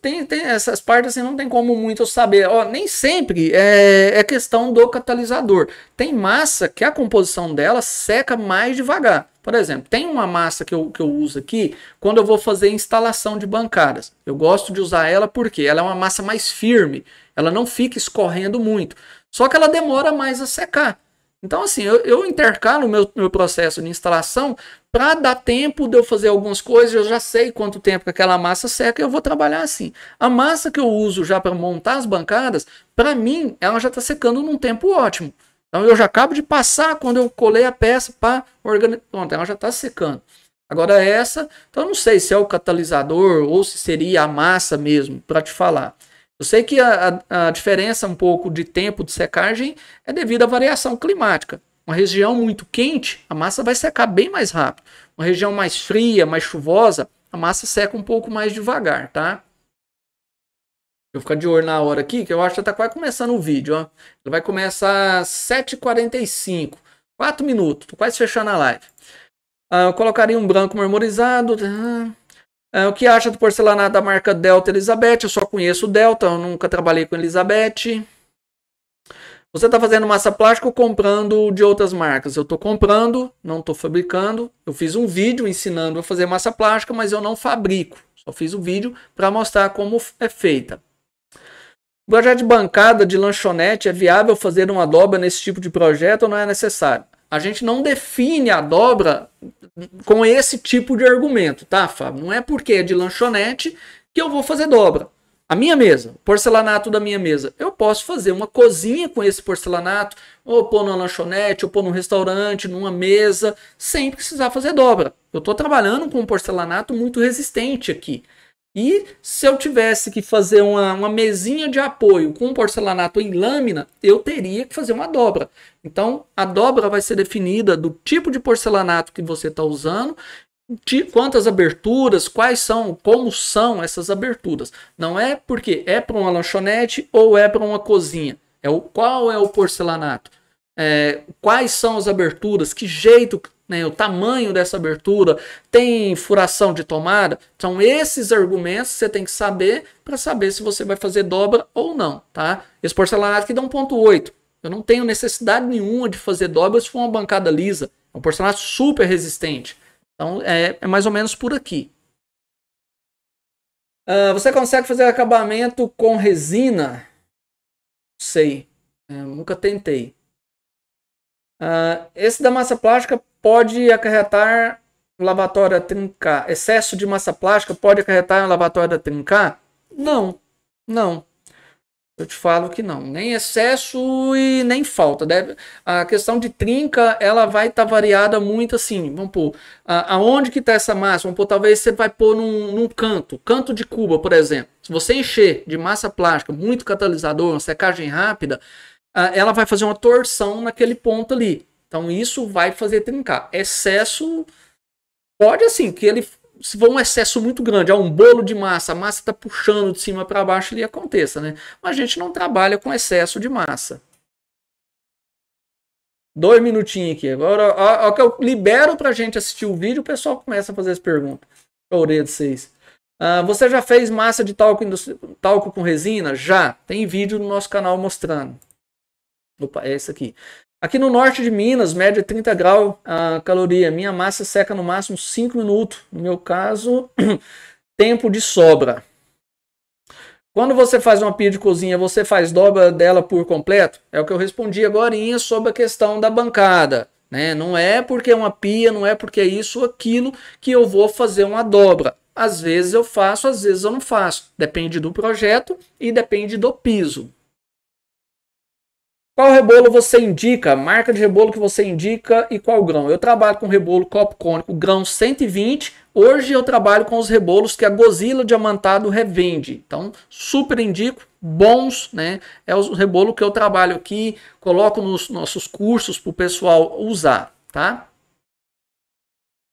tem, tem essas partes assim, não tem como muito saber. Ó, nem sempre é, é questão do catalisador. Tem massa que a composição dela seca mais devagar. Por exemplo, tem uma massa que eu, que eu uso aqui quando eu vou fazer instalação de bancadas. Eu gosto de usar ela porque ela é uma massa mais firme, ela não fica escorrendo muito. Só que ela demora mais a secar. Então, assim, eu, eu intercalo o meu, meu processo de instalação para dar tempo de eu fazer algumas coisas, eu já sei quanto tempo que aquela massa seca, eu vou trabalhar assim. A massa que eu uso já para montar as bancadas, para mim, ela já está secando num tempo ótimo. Então eu já acabo de passar quando eu colei a peça para organizar. Pronto, ela já está secando. Agora essa, então eu não sei se é o catalisador ou se seria a massa mesmo, para te falar. Eu sei que a, a diferença um pouco de tempo de secagem é devido à variação climática. Uma região muito quente, a massa vai secar bem mais rápido. Uma região mais fria, mais chuvosa, a massa seca um pouco mais devagar, tá? Eu vou ficar de olho na hora aqui, que eu acho que tá quase começando o vídeo, ó. Ele vai começar às 7h45, 4 minutos, tô quase fechando a live. Ah, eu colocaria um branco marmorizado. Tá? Ah. o que acha do porcelanato da marca Delta Elizabeth? Eu só conheço o Delta, eu nunca trabalhei com Elizabeth. Você está fazendo massa plástica ou comprando de outras marcas? Eu estou comprando, não estou fabricando. Eu fiz um vídeo ensinando a fazer massa plástica, mas eu não fabrico. Só fiz o um vídeo para mostrar como é feita. Projeto de bancada de lanchonete é viável fazer uma dobra nesse tipo de projeto ou não é necessário? A gente não define a dobra com esse tipo de argumento, tá, Fábio? Não é porque é de lanchonete que eu vou fazer dobra. A minha mesa, porcelanato da minha mesa. Eu posso fazer uma cozinha com esse porcelanato, ou pôr numa lanchonete, ou pôr num restaurante, numa mesa, sem precisar fazer dobra. Eu estou trabalhando com um porcelanato muito resistente aqui. E se eu tivesse que fazer uma, uma mesinha de apoio com porcelanato em lâmina, eu teria que fazer uma dobra. Então, a dobra vai ser definida do tipo de porcelanato que você está usando de quantas aberturas, quais são, como são essas aberturas. Não é porque é para uma lanchonete ou é para uma cozinha. É o qual é o porcelanato. É, quais são as aberturas, que jeito, né, o tamanho dessa abertura, tem furação de tomada. Então, esses argumentos você tem que saber para saber se você vai fazer dobra ou não. Tá? Esse porcelanato aqui dá 1,8. Eu não tenho necessidade nenhuma de fazer dobra se for uma bancada lisa. É um porcelanato super resistente. Então é, é mais ou menos por aqui. Uh, você consegue fazer acabamento com resina? Sei, é, nunca tentei. Uh, esse da massa plástica pode acarretar lavatório a trincar. Excesso de massa plástica pode acarretar em lavatório a trincar? Não, não. Eu te falo que não, nem excesso e nem falta. Deve, a questão de trinca, ela vai estar tá variada muito assim. Vamos pôr, a, aonde que está essa massa? Vamos pôr, talvez você vai pôr num, num, canto, canto de Cuba, por exemplo. Se você encher de massa plástica, muito catalisador, uma secagem rápida, a, ela vai fazer uma torção naquele ponto ali. Então isso vai fazer trincar. Excesso pode assim, que ele se for um excesso muito grande, há é um bolo de massa, a massa está puxando de cima para baixo, ele aconteça, né? Mas a gente não trabalha com excesso de massa. Dois minutinhos aqui. Agora, a, que eu libero para a gente assistir o vídeo, o pessoal começa a fazer as perguntas. Eu orei de vocês. Ah, você já fez massa de talco, talco com resina? Já. Tem vídeo no nosso canal mostrando. Opa, é esse aqui. Aqui no norte de Minas, média 30 é graus a caloria. Minha massa seca no máximo 5 minutos. No meu caso, tempo de sobra. Quando você faz uma pia de cozinha, você faz dobra dela por completo? É o que eu respondi agora sobre a questão da bancada. Né? Não é porque é uma pia, não é porque é isso ou aquilo que eu vou fazer uma dobra. Às vezes eu faço, às vezes eu não faço. Depende do projeto e depende do piso. Qual rebolo você indica? Marca de rebolo que você indica e qual grão? Eu trabalho com rebolo copo cônico, grão 120. Hoje eu trabalho com os rebolos que a Gozila Diamantado revende. Então, super indico, bons, né? É o rebolo que eu trabalho aqui, coloco nos nossos cursos para o pessoal usar, tá?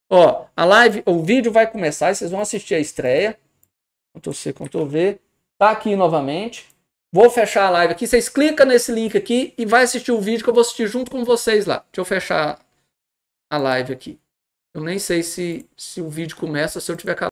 Ó, a live, o vídeo vai começar, vocês vão assistir a estreia. Ctrl C, Ctrl V. Tá aqui novamente. Vou fechar a live aqui. Vocês clicam nesse link aqui e vai assistir o vídeo que eu vou assistir junto com vocês lá. Deixa eu fechar a live aqui. Eu nem sei se, se o vídeo começa se eu tiver